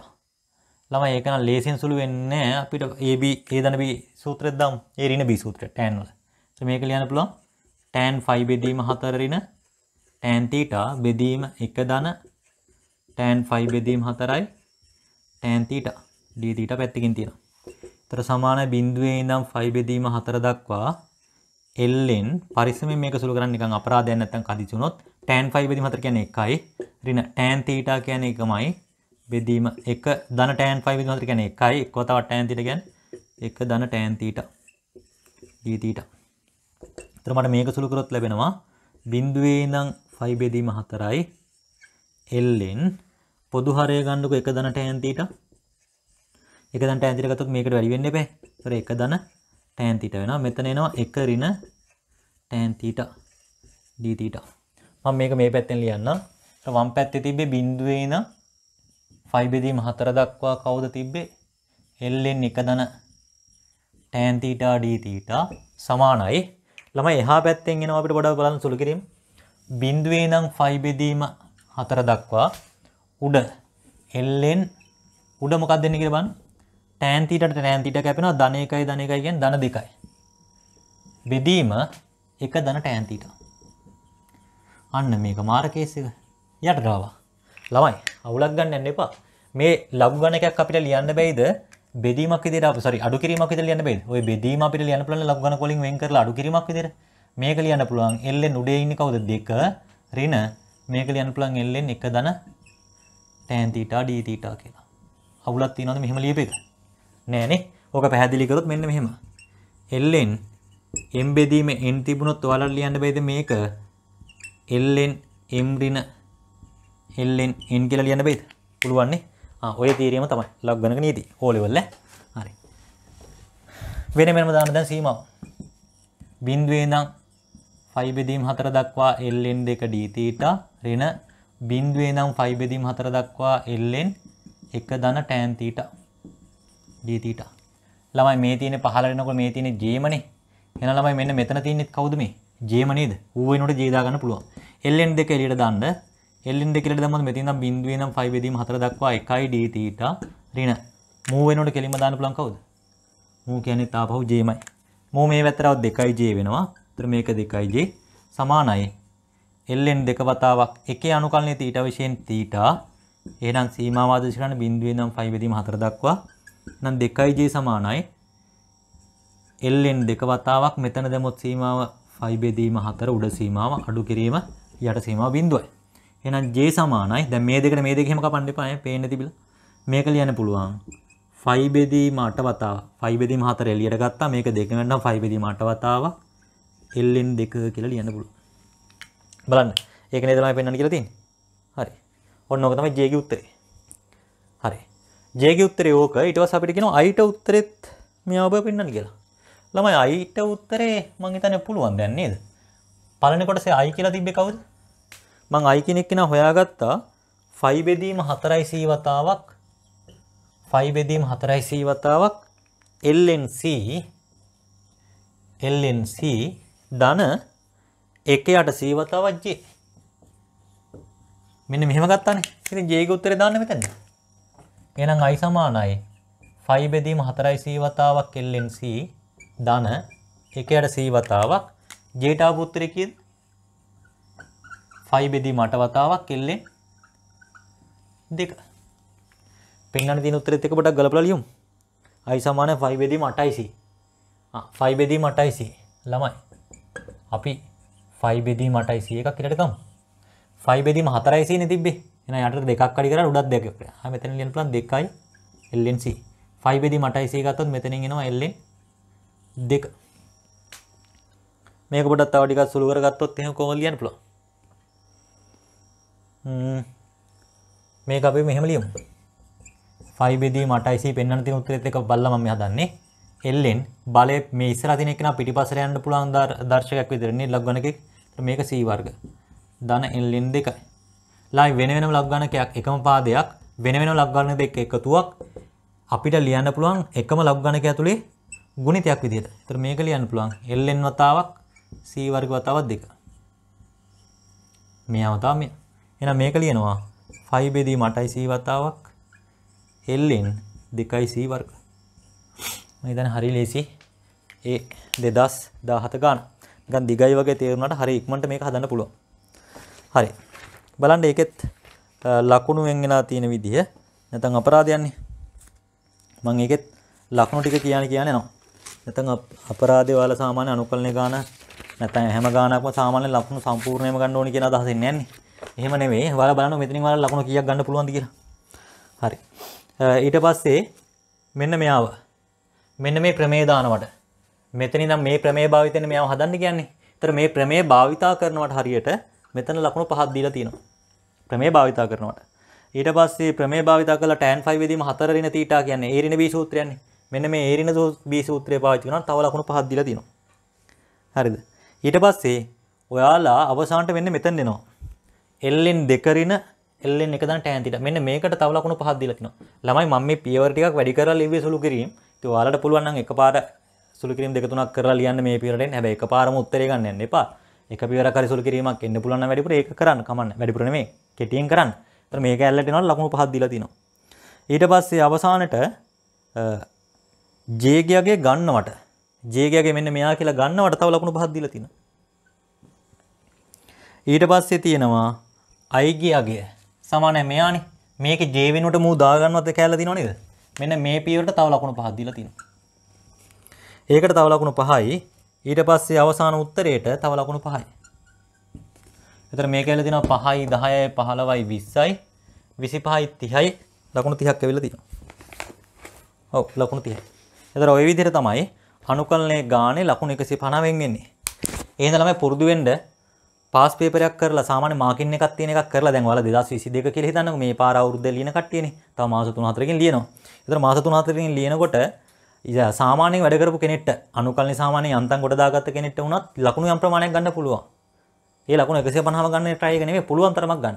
ළම ඒකන ලේසින් සුළු වෙන්න අපිට ඒබ ඒ දන බී සූත්‍ර දම් ඒරින බී සූත්‍ර ටෑන්වල මේක ලියන පුළොන් ටෑන් ෆයි බෙදීම හතරරින ටෑන්තීට බෙදීම එක දන ටෑන් ෆයි බෙදීම හතරයි ටෑන්තීට ඩීතීට පැත්තිකින් තියෙන තර සමාන බින්දුවේ ඉඳම් ෆයි බෙදීම හතර දක්වා ln පරිස්සමෙන් මේක සුළු කරන්න නිකන් අපරාධයක් නැත්තම් කදිසි වුණොත් tan 5 බෙදීම 4 කියන්නේ 1යි ඍණ tan theta කියන්නේ 1මයි බෙදීම 1 ධන tan 5 බෙදීම 4 කියන්නේ 1යි එක්ව තවත් tan theta කියන්නේ 1 ධන tan theta d theta. ඒතර මට මේක සුළු කරොත් ලැබෙනවා බිඳුවේ ඉඳන් 5 බෙදීම 4යි ln පොදු හරය ගන්නකො 1 ධන tan theta 1 ධන tan theta ගත්තොත් මේකට වැඩි වෙන්න එපා. ඒතර 1 ධන tan theta වෙනවා. මෙතන එනවා 1 ඍණ tan theta d theta. මම මේක මේ පැත්තෙන් ලියන්නම්. වම් පැත්තේ තිබ්බේ බිඳුවේ ඉඳන් 5 බෙදීම 4 දක්වා කවුද තිබ්බේ? ln 1 ධන tan theta d theta සමානයි. ළමයි එහා පැත්තෙන් එනවා අපිට පොඩ්ඩක් බලන්න සුළු කිරීම. බිඳුවේ ඉඳන් 5 බෙදීම 4 දක්වා උඩ ln උඩ මොකක්ද දෙන්නේ කියලා බලන්න. තෑන්තිට නෑන්තිට කැපෙනවා ධන එකයි ධන එකයි කියන් ධන දෙකයි. බෙදීම එක දනට ඇන්තීට. අන්න මේක මාරකේසික යට ගාවා. ළමයි අවුලක් ගන්න යන්න එපා මේ ලබ් ගණ එකක් අපිට ලියන්න බැයිද බෙදීමක් විදිහට අපි සෝරි අඩු කිරීමක් විදිහට ලියන්න බැයිද? ඔය බෙදීම අපිට ලියන්න පුළුවන් ලබ් ගණ වලින් වෙන් කරලා අඩු කිරීමක් විදිහට. මේක ලියන්න පුළුවන් L n උඩේ ඉන්නේ කවුද? 2 ඍණ මේක ලියන්න පුළුවන් L n 1 ධන tan θ d θ කියලා. අවුලක් තියනවද මෙහෙම ලියපෙක? නෑනේ ඕක පැහැදිලිකරොත් මෙන්න මෙහෙම එල්ලෙන් එම්බෙදීම එන් තිබුණොත් ඔයාලට ලියන්න බෑද මේක එල්ලෙන් එම්රින එල්ලෙන් එන් කියලා ලියන්න බෑද පුළුවන් නේ ආ ඔය තීරියම තමයි ලොග් ගණක නීති ඕ ලෙවල් හරි වෙන වෙනම දාන්න දැන් සීමාව බිඳුවේ ඉඳන් 5 බෙදීම් 4 දක්වා ln 2 d තීටා ඍණ බිඳුවේ ඉඳන් 5 බෙදීම් 4 දක්වා ln 1 ධන tan තීටා ජේතීට ළමයි මේ තියන පහලනකොට මේ තියන ජේමනේ එන ළමයි මෙන්න මෙතන තියන්නෙත් කවුද මේ ජේමනේද ඌුවනට ජේදාගන්න පුළුවන් එල්ලෙන් දෙක එලියට දන්න එල්ලින් දෙකෙට දම මෙතිනම් බින්දුවනම් ෆයිබදීම හතර දක්වා එකයි ඩීතීට රින මූුවෙනට කෙලිම දාන පුලන් කවුද මූ කියනෙ තාපහු ජේමයි මූ මේ වැතරව දෙකයි ජේ වෙනවා තර මේක දෙකයි ජේ සමානයි එල්ලෙන් දෙක වතාවක් එක අනුකල්න්නේ තීට විශයෙන් තීටා එනම් සීමවාදශරන බින්දුවනම් ෆයිබදීම හතර දක්වා නම් 2j සමානයි ln දෙක වතාවක් මෙතන දැමුවොත් සීමාව 5 බෙදීම 4 උඩ සීමාව අඩු කිරීම යට සීමාව බිඳුවයි. එහෙනම් j සමානයි දැන් මේ දෙකට මේ දෙක එහෙම කපන්න එපා ඈ පේන්න තිබිලා. මේක ලියන්න පුළුවන් 5 බෙදීම 8 වතාවක් 5 බෙදීම 4 එළියට ගත්තා මේක දෙක ගන්න 5 බෙදීම 8 වතාවක් ln 2 කියලා ලියන්න පුළුවන්. බලන්න. ඒක නේද තමයි පෙන්වන්න කියලා තියෙන්නේ. හරි. ඔන්න ඕක තමයි j ගේ උත්තරේ. ජේග උත්තරේ ඕක ඉටවස් අපිටිෙන අයිට උත්තරෙත් මේ ඔබ පින්නට කියලා ළමයි අයිට උත්තරේ මංහිතන පුළුවන් දැන්නේද පලනකොටසේ අයි කියලා තිබෙ කවුද මං අයිකෙනෙක්කෙන හොයාගත්තා ෆයිබෙදීම හතරයි සීවතාවක් ෆයිබෙදීම හතරයි සීවතාවක් එල්ලන්C එල්ලන්C ධන එක අට සීවතාවත්ජේ මෙන්න මෙහම ගත්තානේ ඉතින් ජේක උත්තර දාන්න මෙතන්න එහෙනම් i සමානයි 5 බෙදීම 4යි c වතාවක් ln c ධන 1යට c වතාවක් j ට ආපු උත්තරේ කීයද 5 බෙදීම 8 වතාවක් ln 2 පෙන්වන්න තියෙන උත්තරෙත් එක පොඩක් ගලපලා ලියමු i සමානයි 5 බෙදීම 8යි c ආ 5 බෙදීම 8යි c ළමයි අපි 5 බෙදීම 8යි c එකක් ඉරට ගමු 5 බෙදීම 4යි c නේ තිබ්බේ එන යට දෙකක් අඩි කරලා උඩත් දෙකක් කරලා. ආ මෙතන ලියන්න පුළුවන් 2යි ln c. 5 වෙදී මට c ගත්තොත් මෙතනින් එනවා ln 2. මේක පොඩ්ඩක් තව ටිකක් සුළු කරගත්තොත් එහෙනම් කොහොමද ලියන්න පුළුවන්? හ්ම් මේක අපි මෙහෙම ලියමු. 5 වෙදී මට c පෙන්වන්න තියෙන උත්තරෙත් එක බලලා මම හදන්නේ. එල්ලෙන් බලය මේ ඉස්සරහ තියෙන එකන පිටිපස්සට යන්න පුළුවන් දර්ශකයක් විදිහට නේ ලඝ ගණකෙක්. මේක c වර්ග. ධන එල්ලෙන් 2යි. ලයි වෙන වෙනම ලබ්ගණකයක් එකම පාදයක් වෙන වෙන ලබ්ගණක දෙක එකතුවක් අපිට ලියන්න පුළුවන් එකම ලබ්ගණක ඇතුලේ ගුණිතයක් විදිහට. ඒතර මේක ලියන්න පුළුවන් ln වතාවක් c වර්ග වතාවක් දෙක. මේ අවතාව මේ. එහෙනම් මේක ලියනවා 5 බෙදී මටයි c වතාවක් ln 2යි c වර්ග. මම හිතන්නේ හරි ලේසි. ඒ 2017 ගන්න. නිකන් දිගයි වගේ තේරුණාට හරි ඉක්මනට මේක හදන්න පුළුවන්. හරි. බලන්න ඒකෙත් ලකුණු වෙන්ගෙනා තියෙන විදිහ නැතන් අපරාධයන්නේ මං ඒකෙත් ලක්ුණු ටික කියන කියන නවා නැතන් අපරාධය වාල සාමාන්‍ය අනුකලනය ගාන නැතන් හැම ගානක්ම සාමාන්‍ය ලක්ුණු සම්පූර්ණයම ගන්න ඕනි කියන අදහසින් යන්නේ එහෙම නෙමෙයි ඔයාලා බලන්න මෙතනින් ඔයාලා ලකුණු කීයක් ගන්න පුළුවන්ද කියලා හරි ඊට පස්සේ මෙන්න මෙයාව මෙන්න මේ ප්‍රමේය දානවට මෙතන නම් මේ ප්‍රමේය භාවිතයෙන් මෙයාව හදන්න කියන්නේ. ඒතර මේ ප්‍රමේය භාවිතා කරනවට හරියට මෙතන ලකුණු පහක් දීලා තියෙනවා. ප්‍රමේ භාවිතා කරනවට. ඊට පස්සේ ප්‍රමේ භාවිතා කළ ටෑන් 5 වෙදීම හතර ඍණ තීටා කියන්නේ ඒ ඍණ බී සූත්‍රයන්නේ. මෙන්න මේ ඒ ඍණ බී සූත්‍රය පාවිච්චි කරනවා තව ලකුණු පහක් දීලා දිනවා. හරිද? ඊට පස්සේ ඔයාලා අවසානට වෙන්නේ මෙතන දෙනවා. එල්ලෙන් දෙක ඍණ එල්ලෙන් එක දන්න ටෑන් තීටා. මෙන්න මේකට තව ලකුණු පහක් දීලා තිනවා. ළමයි මම මේ පියවර ටිකක් වැඩි කරලා ලිව්වේ සුළු කිරීම. ඉතින් ඔයාලට පුළුවන් නම් එකපාර සුළු කිරීම දෙක තුනක් කරලා ලියන්න මේ පියවරට එන්න. හැබැයි එකපාරම උත්තරේ ගන්න යන්න එපා. එක පියවරක් හරි සුළු කිරීමක් එන්න පුළුවන් නම් වැඩිපුර ඒක කරන්න කමන්න. වැඩිපුර නෙමෙයි. කෙටියෙන් කරන්න තර මේ ඇල්ලට නල් ලකුණු පහත් දිල තිනවා ඊට පස්සේ අවසානට ජේගයාගේ ගන්නවට ජේගයාගේ මෙන්න මෙයා කියලා ගන්නවට තව ලකුණු පහත් දිල තින ඊට පස්සේ තියෙනවා අයිගයාගේ සමානය මෙයානි මේක ජේවිනට මූ දාගන්නවත කෑල තින නිද මෙන්න මේ පියවට තව ලකුණු පහත් දිල තින ඒකට තව ලකුණු පහයි ඊට පස්සේ අවසාන උත්තරයට තව ලකුණු පහයි එතර මේ කැල තින පහයි දහයයි පහලවයි විස්සයි විසි පහයි තිහයි ලකුණු තිහක් ඇවිල තින ඔව ලකුණු තිය එතර ඔය විදිර තමයි අනුකල්නේ ගානේ ලකුණ එකසි පණාවෙන්ගෙන්නේ ඒ ළම පුරදුුවෙන්ඩ පස් පේපරයක් කරලා සාමාන මාකින එකක් තියෙන එකක් කරලා දැන් ඔයාලා 2022 කියලා හිතන්න මේ පාර අවුරුද්ද ලියන කට්ටියනේ. තව මාස 3-4කින් ලියනවා. ඒතර මාස 3-4කින් ලියනකොට සාමාන්‍යයෙන් වැඩ කරපු කෙනෙක්ට අනුකල්නි සාමාන්‍ය යන්තම් ගොඩ දාගත්ත කෙනෙක්ට වුණත් ලකුණු යම් ප්‍රමාණයක් ගන්න පුළුවන්. ඒ ලකුණ එකසේ පහම ගන්න ට්‍රයගනේ පුළුවන් තරමක් ගන්න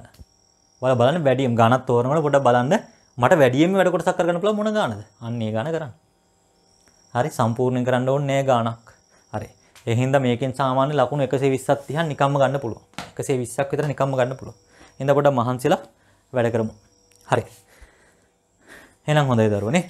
වල බලන්න වැඩියම් ගණත් තෝරනට පොඩ බලන්න මට වැඩියම් වැඩකොට සක් කරන්න පුළ මොන ගානද අන්නේ ගාන කරන්න හරි සම්පූර්ණය කරන්න ඕන්න නෑ ගානක් හරි එහින්ද මේකින් සාමාන්‍ය ලකුණු එකසේ විස්සත් තිහ නිකම්ම ගන්න පුළුව එකසේ විස්සක් විතර නිකම්ම ගන්න පුළුව එඳ පොඩ මහන්සිලා වැඩ කරමු හරි එනම් හොඳයි දරුවනේ